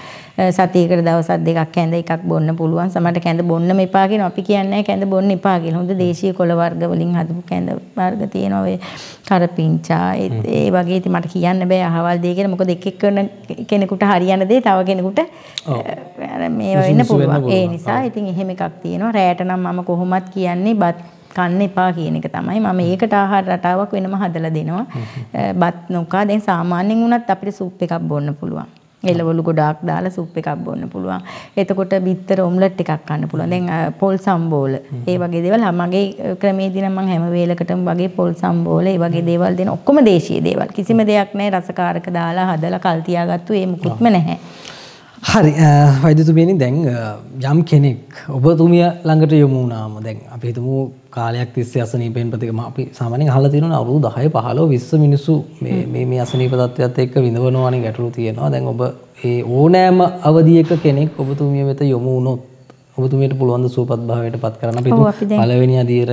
සතියකට දවසක් දෙකක් කැඳ එකක් බොන්න පුළුවන්. සමහරට කැඳ බොන්නම එපා කියනවා. අපි කියන්නේ කැඳ බොන්න එපා කියලා. හොඳ දේශීය කොළ වර්ග වලින් හදපු කැඳ වර්ග තියෙනවා. කරපිංචා ඒ වගේ ඉතින් මට කියන්න බෑ අහවල් දේ ගැන මොකද එක එක කරන කෙනෙකුට හරියන දේ තව කෙනෙකුට අර මේ වෙන්න පුළුවන් ඒ නිසා ඉතින් එහෙම එකක් තියෙනවා රැයට නම් මම කොහොමත් කියන්නේ බත් කන්න එපා කියන එක තමයි මම ඒකට ආහාර රටාවක් වෙනම හදලා දෙනවා බත් නොකා දැන් සාමාන්‍යයෙන් වුණත් අපිට සූප් එකක් බොන්න පුළුවන් එළවලු ගොඩාක් දාලා සුප් එකක් බොන්න පුළුවන්. එතකොට බිත්තර ඔම්ලට් එකක් කන්න පුළුවන්. දැන් පොල් සම්බෝල. ඒ වගේ දේවල් මගේ ක්‍රමේදී නම් මම හැම වේලකටම වගේ පොල් සම්බෝල, ඒ වගේ දේවල් දෙන ඔක්කොම දේශීය දේවල්. කිසිම දෙයක් නැහැ රසකාරක දාලා හදලා කල් තියාගත්තු ඒ මුකුත්ම නැහැ. හරි වෛදතුබියනි දැන් යම් කෙනෙක් ඔබතුමිය ළඟට යොමුනාම දැන් අපි හිතමු කාලයක් තිස්සේ අසනීපෙන් ප්‍රතිකම අපි සාමාන්‍යයෙන් අහලා තියෙනවා අවුරුදු 10 15 20 මිනිස්සු මේ මේ මේ අසනීප තත්ත්වයත් එක්ක විඳවනවානේ ගැටලු තියෙනවා දැන් ඔබ ඒ ඕනෑම අවධියක කෙනෙක් ඔබතුමිය වෙත යොමු වුණොත් ඔබතුමියට පුළුවන් ද සුවපත් භාවයට පත් කරන්න අපි පළවෙනි අදියර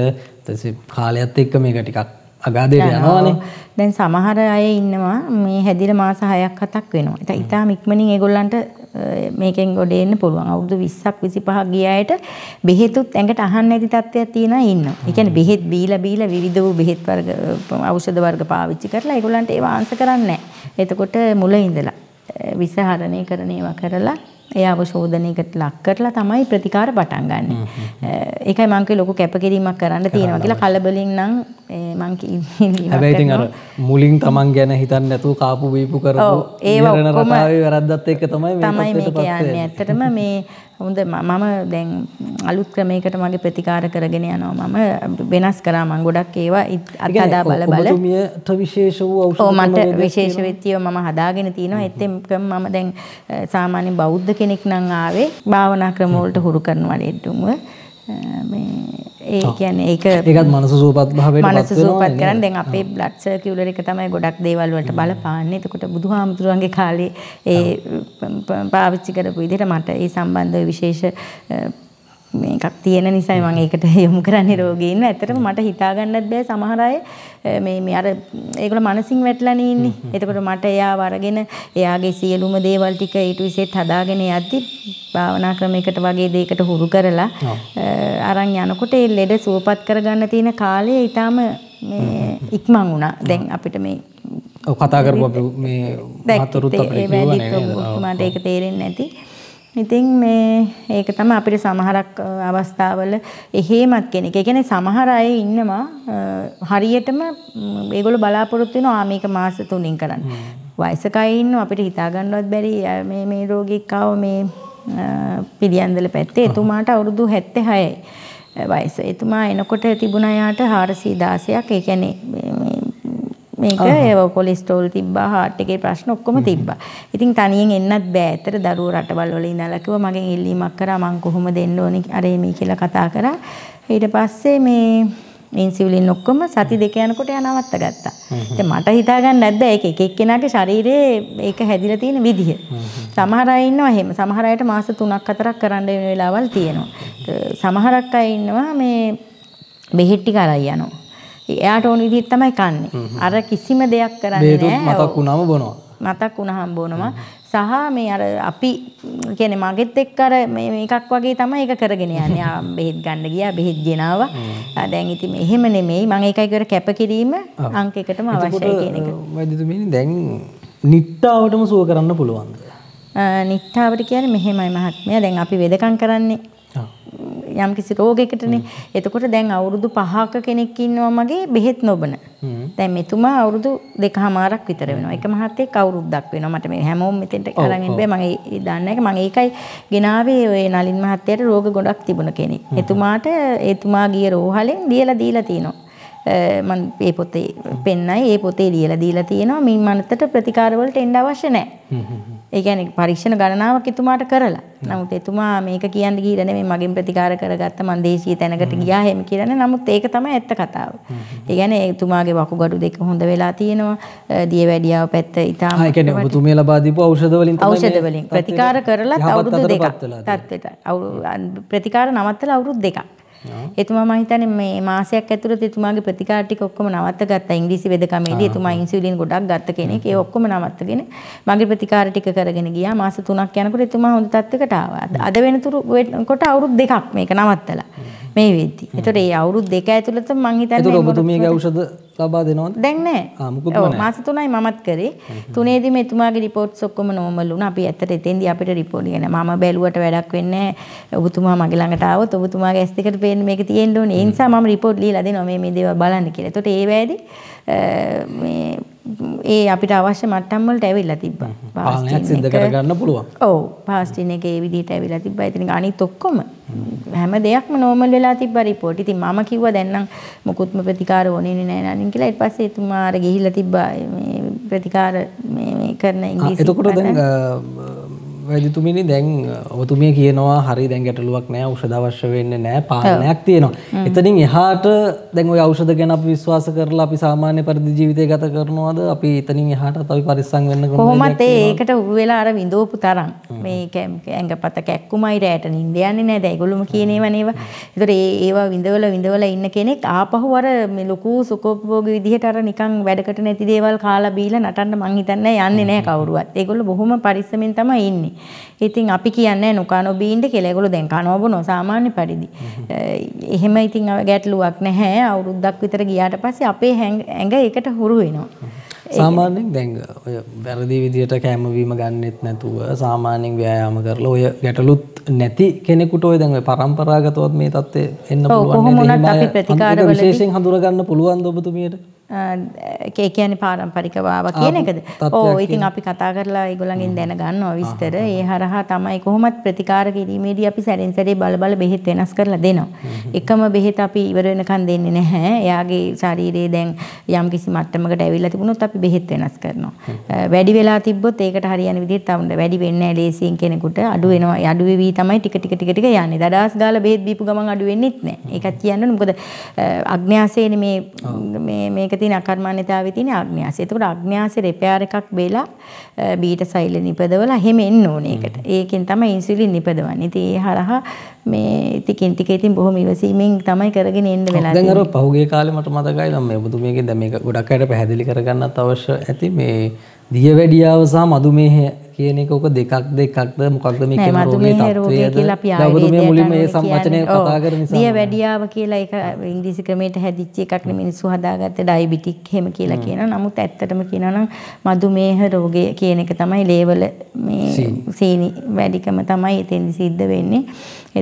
කාලයත් එක්ක මේක ටිකක් අගාදයට යනවානේ. දැන් සමහර අය ඉන්නවා මේ හැදිලා මාස 6ක් 7ක් වෙනවා. ඒත් ඉතාලි මික්මනින් ඒගොල්ලන්ට මේකෙන් ගොඩ එන්න පුළුවන්. අවුරුදු 20ක් 25ක් ගිය අයට බෙහෙතුත් ඇඟට අහන්න ඇති තත්ත්වයක් තියෙන අය ඉන්නවා. ඒ කියන්නේ බෙහෙත් බීලා බීලා විවිධ වූ බෙහෙත් වර්ග ಔಷධ වර්ග පාවිච්චි කරලා ඒගොල්ලන්ට ඒව ආන්සර් කරන්නේ නැහැ. එතකොට මුල ඉඳලා විසහරණය කරන ඒවා කරලා ඒ අවශෝධනයකට ලක් කරලා තමයි ප්‍රතිකාර පටන් ගන්න. ඒකයි මං කිය ලොකු කැපකිරීමක් කරන්න තියෙනවා කියලා කලබලින් නම් මං හැබැයි ඉතින් අර මුලින් තමන් ගැන හිතන්නේ නැතුව කාපු බීපු කරපු ඒ ඔක්කොම වැරද්දත් එක්ක තමයි මේක තමයි මේ කියන්නේ. ඇත්තටම මේ හොඳ මම දැන් අලුත් ක්‍රමයකට මගේ ප්‍රතිකාර කරගෙන යනවා මම වෙනස් කරා මම ගොඩක් ඒවා අත්හදා බල බල ඔබතුමියට විශේෂ වූ ඖෂධ මට විශේෂ වෙත්තිය මම හදාගෙන තිනවා ඒත් මම දැන් සාමාන්‍ය බෞද්ධ කෙනෙක් නම් ආවේ භාවනා ක්‍රම වලට හුරු කරන වලෙද්දුම මේ ඒ කියන්නේ ඒක ඒකත් මනස සුවපත් භාවයට පත් වෙනවා මනස සුවපත් කරන් දැන් අපේ බ්ලඩ් සර්කියුලර් එක තමයි ගොඩක් දේවල් වලට බලපාන්නේ එතකොට බුදුහාමුදුරන්ගේ කාලේ ඒ පාවිච්චි කරපු විදිහට මට ඒ සම්බන්ධව විශේෂ මේකක් තියෙන නිසා මම ඒකට [laughs] යොමු කරන්නේ රෝගීන්ව. ඇත්තටම මට හිතා ගන්නත් බෑ සමහර අය මේ මේ අර ඒගොල්ලෝ මනසින් වැටලානේ ඉන්නේ. එතකොට මට එයාව අරගෙන එයාගේ සියලුම දේවල් ටික ඊට විසෙත් හදාගෙන යද්දි භාවනා ක්‍රමයකට වගේ දෙයකට හුරු කරලා අරන් යනකොට ඒ ලෙඩ සුවපත් කරගන්න තියෙන කාලය ඊටාම මේ ඉක්මන් වුණා. දැන් අපිට මේ ඔව් කතා කරපුවා මේ මහතුරුත් අපිට ඒක තේරෙන්නේ නැති. ඉතින් මේ ඒක තමයි අපිට සමහරක් අවස්ථාවල එහෙමත් කෙනෙක්. ඒ කියන්නේ සමහර අය ඉන්නවා හරියටම ඒගොල්ලෝ බලාපොරොත්තු වෙනවා මේක මාස 3න් කරන්න. වයසක අය ඉන්නවා අපිට හිතා ගන්නවත් බැරි මේ මේ රෝගීක් ආව මේ පිළියන්දල පැත්තේ එතුමාට අවුරුදු 76යි වයස. එතුමා එනකොට තිබුණා යාට 416ක්. ඒ කියන්නේ මේක කොලෙස්ටරෝල් තිබ්බා heart එකේ ප්‍රශ්න ඔක්කොම තිබ්බා. ඉතින් තනියෙන් එන්නත් බෑ. ඇතර දරුවෝ රටවල් වල ඉඳලා කිව්වා මගෙන් ඉල්ලීමක් කරා මං කොහොම දෙන්න ඕනේ අර මේ කියලා කතා කරා. ඊට පස්සේ මේ ඉන්සියුලින් ඔක්කොම සති දෙක යනකොට යනවත්ත ගත්තා. දැන් මට හිතා ගන්න නැද්ද ඒක එක එක්කෙනාගේ ශරීරයේ ඒක හැදිලා තියෙන විදිහ. සමහර අය ඉන්නවා එහෙම. සමහර අයට මාස 3ක් 4ක් කරන්න වෙන වෙලාවල් තියෙනවා. සමහරක් අය ඉන්නවා මේ බෙහෙත් ටික අරන් යනවා. එයාට ඕන විදිහට තමයි කන්නේ. අර කිසිම දෙයක් කරන්නේ නැහැ. මතක් වුණාම බොනවා. මතක් වුණාම බොනවා. සහ මේ අර අපි කියන්නේ මගෙත් එක්ක අර මේ එකක් වගේ තමයි ඒක කරගෙන යන්නේ. ආ බෙහෙත් ගන්න ගියා, බෙහෙත් ගෙනාවා. දැන් ඉතින් එහෙම නෙමෙයි. මම ඒකයි කර කැපකිරීම අංක එකටම අවශ්‍යයි කියන එක. වෛද්‍යතුමනි දැන් නිට්ටාවටම සුව කරන්න පුළුවන්. නිට්ටාවට කියන්නේ මෙහෙමයි මහත්මයා. දැන් අපි වෙදකම් කරන්නේ යම් කිසි රෝගයකටනේ. එතකොට දැන් අවුරුදු 5ක කෙනෙක් ඉන්නවා මගේ බෙහෙත් නොබන. දැන් මෙතුමා අවුරුදු දෙකහමාරක් විතර වෙනවා. එක මහත්තයෙක් අවුරුද්දක් වෙනවා. මට මේ හැමෝම මෙතෙන්ට අරන් එන්න බෑ. මම දන්නේ නැහැ. මම ඒකයි ගෙනාවේ ඔය නලින් මහත්තයාට රෝග ගොඩක් තිබුණ කෙනෙක්. එතුමාට එතුමා ගිය රෝහලෙන් දීලා දීලා තිනවා. මම මේ පොතේ පෙන්නයි මේ පොතේ ලියලා දීලා තියෙනවා මින් මනතට ප්‍රතිකාරවලට එන්න අවශ්‍ය නැහැ. ඒ කියන්නේ පරීක්ෂණ ගණනාවක් එතුමාට කරලා. නමුත් එතුමා මේක කියන්න ගිහින් නෙමෙයි මගෙන් ප්‍රතිකාර කරගත්ත මං දේශීය තැනකට ගියා හැම කියන්නේ. නමුත් ඒක තමයි ඇත්ත කතාව. ඒ කියන්නේ එතුමාගේ වකුගඩු දෙක හොඳ වෙලා තියෙනවා. දියවැඩියාව පැත්ත ඉතාම ඒ කියන්නේ ඔබතුමිය ලබා දීපු ඖෂධ වලින් තමයි ඖෂධ වලින් ප්‍රතිකාර කරලා අවුරුදු දෙකක්. තත්ත්වයට. ප්‍රතිකාර නවත්තලා අවුරුදු දෙකක්. එතුමා මම හිතන්නේ මේ මාසයක් ඇතුළත එතුමාගේ ප්‍රතිකාර ටික ඔක්කොම නවත්ත ගත්තා. ඉංග්‍රීසි වෙදකමේදී එතුමා ඉන්සියුලින් ගොඩක් ගත්ත කෙනෙක්. ඒ ඔක්කොම නවත්තගෙන මගේ ප්‍රතිකාර ටික කරගෙන ගියා. මාස 3ක් යනකොට එතුමා හොඳ තත්යකට ආවා. අද වෙනතුරු කොට අවුරුදු දෙකක් මේක නවත්තලා. මේ වෙද්දි. ඒතර ඒ අවුරුදු දෙක ඇතුළත මම හිතන්නේ ඒතර ඔබතුමියගේ ඖෂධ ලබා දෙනවද? දැන් නෑ. ආ මුකුත් නෑ. මාස 3යි මමත් කරේ. තුනේදී මේ එතුමාගේ රිපෝට්ස් ඔක්කොම නෝමල් වුණා. අපි ඇත්තට එතෙන්දී අපිට රිපෝට් කියන මම බැලුවට වැඩක් වෙන්නේ නෑ. ඔබතුමා මගේ ළඟට ආවොත් ඔබතුමාගේ ඇස් දෙකට වෙන්න මේක තියෙන්න ඕනේ. ඒ නිසා මම report ලියලා දෙනවා මේ මේ දේවල් බලන්න කියලා. එතකොට ඒ වෑදී මේ ඒ අපිට අවශ්‍ය මට්ටම් වලට ඇවිල්ලා තිබ්බා. පාස්ටින් සිද්ධ කරගන්න පුළුවන්. ඔව් පාස්ටින් එක ඒ විදිහට ඇවිල්ලා තිබ්බා. ඉතින් අනිත් ඔක්කොම හැම දෙයක්ම නෝමල් වෙලා තිබ්බා report. ඉතින් මම කිව්වා දැන් නම් මොකුත්ම ප්‍රතිකාර ඕනේ නෑ නනින් කියලා. ඊට පස්සේ එතුමා අර ගිහිල්ලා තිබ්බා මේ ප්‍රතිකාර මේ කරන ඉංග්‍රීසි. එතකොට දැන් වැදිතුමිනි දැන් ඔබතුමිය කියනවා හරි දැන් ගැටලුවක් නෑ ඖෂධ අවශ්‍ය වෙන්නේ නෑ පාලනයක් තියෙනවා. එතනින් එහාට දැන් ওই ඖෂධ ගැන අපි විශ්වාස කරලා අපි සාමාන්‍ය පරිදි ජීවිතය ගත කරනවද? අපි එතනින් එහාටත් අපි පරිස්සම් වෙන්න ඕනද? කොහොමද ඒකට උ වෙලා අර විඳෝපු තරම් මේ ඇඟපත කැක්කුමයි රැට නිින්ද යන්නේ නෑ. දැන් ඒගොල්ලොම කියන ඒවා නේවා. ඒතර ඒ ඒවා විඳවල විඳවල ඉන්න කෙනෙක් ආපහු අර මේ ලොකු සුඛෝපභෝගී විදිහට අර නිකන් වැඩකට නැති දේවල් කාලා බීලා නටන්න මං හිතන්නේ යන්නේ නෑ කවුරුවත්. ඒගොල්ලෝ බොහොම පරිස්සමෙන් තමයි ඉන්නේ. ඉතින් අපි කියන්නේ නොකනොබී ඉන්න කියලා. ඒගොල්ලෝ දැන් කනවා බොනවා සාමාන්‍ය පරිදි. එහෙම ඉතින් ගැටලුවක් නැහැ. අවුරුද්දක් විතර ගියාට පස්සේ අපේ ඇඟ ඒකට හුරු වෙනවා. සාමාන්‍යයෙන් දැන් ඔය වැරදි විදියට කැම වීම ගන්නෙත් නැතුව සාමාන්‍යයෙන් ව්‍යායාම කරලා ඔය ගැටලුත් නැති කෙනෙකුට ඔය දැන් ඔය පරම්පරාගතවත් මේ தත්ත්වෙ එන්න පුළුවන් නේද? ඔව් කොහොම වුණත් අපි ප්‍රතිකාරවලදී විශේෂයෙන් හඳුනා ගන්න පුළුවන් ද ඔබතුමියට? ඒ කියන්නේ පාරම්පරික වාව කියන එකද? ඕ ඉතින් අපි කතා කරලා ඒගොල්ලන්ගෙන් දැනගන්නවා විස්තර. ඒ හරහා තමයි කොහොමත් ප්‍රතිකාර කිරීමේදී අපි සැරෙන් සැරේ බල බල බෙහෙත් වෙනස් කරලා දෙනවා. එකම බෙහෙත් අපි ඉවර වෙනකන් දෙන්නේ නැහැ. එයාගේ ශරීරයේ දැන් යම් කිසි මට්ටමකට ඇවිල්ලා තිබුණොත් අපි බෙහෙත් වෙනස් කරනවා. වැඩි වෙලා තිබ්බොත් ඒකට හරියන විදිහට තව වැඩි වෙන්නේ නැහැ ලේසියෙන් කෙනෙකුට. අඩු වෙනවා. අඩු වෙවි තමයි ටික ටික ටික ටික යන්නේ. දඩාස් ගාලා බෙහෙත් බීපු ගමන් අඩු වෙන්නේත් නැහැ. ඒකත් කියන්න ඕනේ. මොකද අග්න්‍යාසයනේ මේ මේ මේක තියෙන අකර්මණ්‍යතාවයේ තියෙන ආග්න්‍යාසය. ඒතකොට ආග්න්‍යාසයේ රිපෙයාර් එකක් වෙලා බීටා සෛල නිපදවලා එහෙම එන්න ඕනේ ඒකට. ඒකෙන් තමයි ඉන්සියුලින් නිපදවන්නේ. ඉතින් ඒ හරහා මේ ටිකින් ටික ඉතින් බොහොම ඉවසීමෙන් තමයි කරගෙන එන්න වෙලා තියෙන්නේ. දැන් අර පහුගිය කාලේ මට මතකයි නම් මේ ඔබතුමියගෙන් දැන් මේක ගොඩක් අයට පැහැදිලි කරගන්නත් අවශ්‍ය ඇති මේ දියවැඩියාව සහ මදුමේහය කියන එක ඔක දෙකක්ද එකක්ද මොකක්ද මේ කියන රෝගයේ තත්ත්වයද ඔබතුමිය මුලින්ම මේ සම්වචනය කතා කර නිසා දියවැඩියාව කියලා ඒක ඉංග්‍රීසි ක්‍රමයට හැදිච්ච එකක් නේ මිනිස්සු හදාගත්තේ ඩයබටික් එහෙම කියලා කියනවා. නමුත් ඇත්තටම කියනවා නම් මදුමේහ රෝගය කියන එක තමයි ලේවල මේ සීනි වැඩිකම තමයි එතෙන්දි සිද්ධ වෙන්නේ.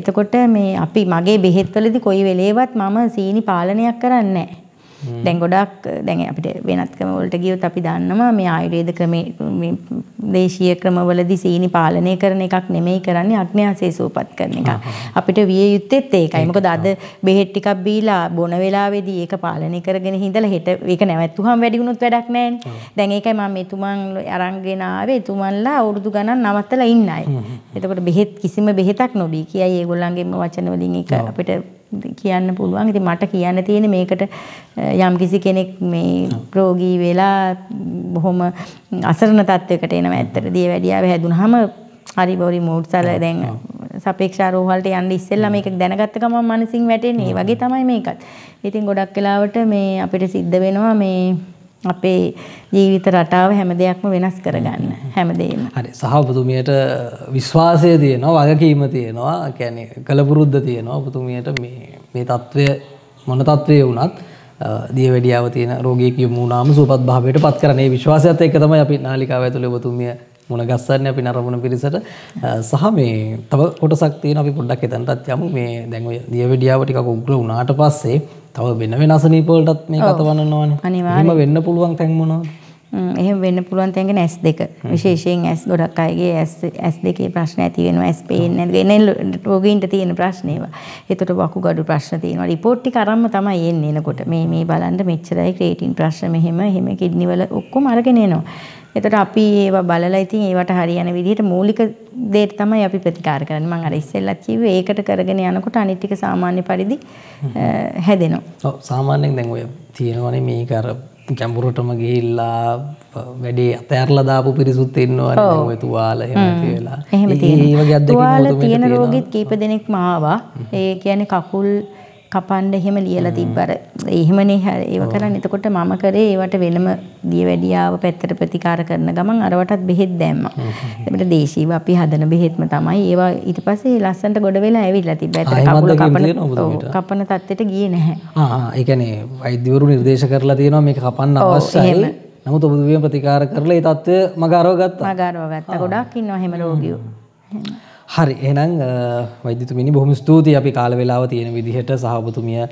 එතකොට මේ අපි මගේ බෙහෙත්වලදී කොයි වෙලේවත් මම සීනි පාලනයක් කරන්නේ නැහැ. දැන් ගොඩක් දැන් අපිට වෙනත් ක්‍රම වලට ගියොත් අපි දන්නවා මේ ආයුර්වේද ක්‍රමේ මේ දේශීය ක්‍රමවලදී සීනි පාලනය කරන එකක් නෙමෙයි කරන්නේ අග්න්‍යාසයේ සූපත් කරන එක. අපිට විය යුත්තේත් ඒකයි. මොකද අද බෙහෙත් ටිකක් බීලා බොන වෙලාවේදී ඒක පාලනය කරගෙන හිඳලා හෙට ඒක නැවැත්තුවාම වැඩි වුණොත් වැඩක් නැහැනේ. දැන් ඒකයි මම මෙතුමන් අරන්ගෙන ආවේ එතුමන්ලා අවුරුදු ගණන් නවත්තලා ඉන්න අය. එතකොට බෙහෙත් කිසිම බෙහෙතක් නොබී කියයි ඒගොල්ලන්ගේම වචන වලින් ඒක අපිට කියන්න පුළුවන්. ඉතින් මට කියන්න තියෙන්නේ මේකට යම්කිසි කෙනෙක් මේ රෝගී වෙලා බොහොම අසරණ තත්වයකට එනවා. ඇත්තට දියවැඩියාව හැදුනහම හරි බොරි මූඩ්සල දැන් සපේක්ෂා රෝහලට යන්න ඉස්සෙල්ලා මේක දැනගත්ත ගමන් මනසින් වැටෙන්නේ. ඒ වගේ තමයි මේකත්. ඉතින් ගොඩක් වෙලාවට මේ අපිට සිද්ධ වෙනවා මේ අපේ ජීවිත රටාව හැම දෙයක්ම වෙනස් කරගන්න හැමදේම. හරි සහපතුමියට විශ්වාසය තියෙනවා වගකීම තියෙනවා කැනෙ කළපුරුද්ධ තියෙනවා පුතුමියට මේ තත්ත්වය මොන තත්ත්වය වුණත් දිය වැඩියාව තියෙන රෝගයක මුණනාම සුපත් භාවයට පත් කරනේ විශ්වාසයත් එක තමයි අපි නාලිකාව ඇතුළේ ඔබතුමිය මුණ ගස්සන්න අපි නරමුණ පිරිසට සහ මේ තව කොටසක් තියෙන අපි පොඩ්ඩක් හිතන්නත් යමු මේ දැන් ඔය දිය වැඩියාව ටිකක් උග්‍ර වුණාට පස්සේ තව වෙන වෙනසනීපවලටත් මේ කතවන්නවාන අනිවාම වෙන්න පුළුවන් තැන්මුණවා එහෙම වෙන්න පුළුවන් තැන්ගෙන ඇස් දෙක විශේෂයෙන් ඇස් ගොඩක් අයගේ ඇස් දෙකේ ප්‍රශ්න ඇති වෙනවා ඇස් පේන්නේ නැති වෙන රෝගීන්ට තියෙන ප්‍රශ්නේවා. ඒතකොට වකුගඩු ප්‍රශ්න තියෙනවා. රිපෝට් ටික අරන්ම තමයි එන්නේ එනකොට. මේ මේ බලන්න මෙච්චරයි ක්‍රියේටින් ප්‍රශ්න මෙහෙම එහෙම කිඩ්නි වල ඔක්කොම අරගෙන එනවා. එතකොට අපි ඒවා බලලා ඉතින් ඒවට හරියන විදිහට මූලික දේට තමයි අපි ප්‍රතිකාර කරන්නේ. මම අර ඉස්සෙල්ලත් කිව්වේ ඒකට කරගෙන යනකොට අනිත් ටික සාමාන්‍ය පරිදි හැදෙනවා. ඔව් සාමාන්‍යයෙන් දැන් ඔය තියෙනවනේ මේක අර ගැඹුරටම ගිහිල්ලා වැඩේ අතෑරලා දාපු පිරිසුත් ඉන්නවනේ ඔය තුවාල එහෙම කියලා. එහෙම තියෙනවා. තුවාල තියෙන රෝගීත් කීප දෙනෙක්ම ආවා. ඒ කියන්නේ කකුල් කපන්න එහෙම ලියලා තිබ්බර. එහෙමනේ ඒව කරන්නේ. එතකොට මම කරේ ඒවට වෙනම දියවැඩියාව පැත්තට ප්‍රතිකාර කරන ගමන් අරවටත් බෙහෙත් දැම්මා. එතකොට දේශීව අපි හදන බෙහෙත්ම තමයි. ඒවා ඊට පස්සේ ලස්සනට ගොඩ වෙලා ඇවිල්ලා තිබ්බා. ඒතර කකුල කපන කපන තත්ත්වයට ගියේ නැහැ. ආ ආ ඒ කියන්නේ වෛද්‍යවරු නිර්දේශ කරලා තියෙනවා මේක කපන්න අවශ්‍යයි. නමුත් ඔබතුමිය ප්‍රතිකාර කරලා ඒ තත්ත්වය මග අරව ගත්තා. මග අරව ගත්තා. ගොඩක් ඉන්නවා හැම රෝගියෝ. හරි එහෙනම් වෛද්‍යතුමිනි බොහොම ස්තුතියි අපි කාල වේලාව තියෙන විදිහට සහ ඔබතුමිය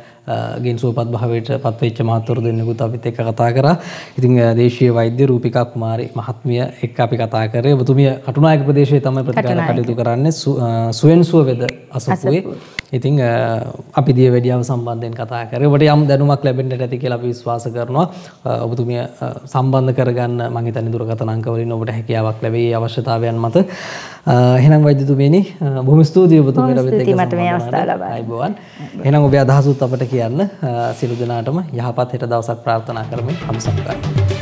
ගෙන් සුවපත් භාවයට පත්වෙච්ච මහත්වරු දෙන්නෙකුත් අපිත් එක්ක කතා කරා. ඉතින් දේශීය වෛද්‍ය රූපිකා කුමාරි මහත්මිය එක්ක අපි කතා කරේ. ඔබතුමිය කටුනායක ප්‍රදේශයේ තමයි ප්‍රතිකාර කටයුතු කරන්නේ. සුවෙන් සුව වේද අසපුවේ. ඉතිං අපි දිය වැඩියාව සම්බන්ධයෙන් කතා කරට යම් දැනුමක් ලැබෙන්ට ඇති කියලා විශ්වාස කරනවා ඔබතුමිය සම්බන්ධ කරගන්න මහිතනි දුරගතනංකවලින් ඔබට හැකියාවක් ලැබේ අවශ්‍යතාවයන් මත හෙනම් වෛද්‍යතුමනි බොම ස්තුතිය ඔබතුමට අයිබුවන් එනම් ඔබේ අදහසුත් අපට කියන්න සිරු දෙනාටම යහපත් හෙට දවසක් ප්‍රාර්ථනා කරමින් හමසක්කයි.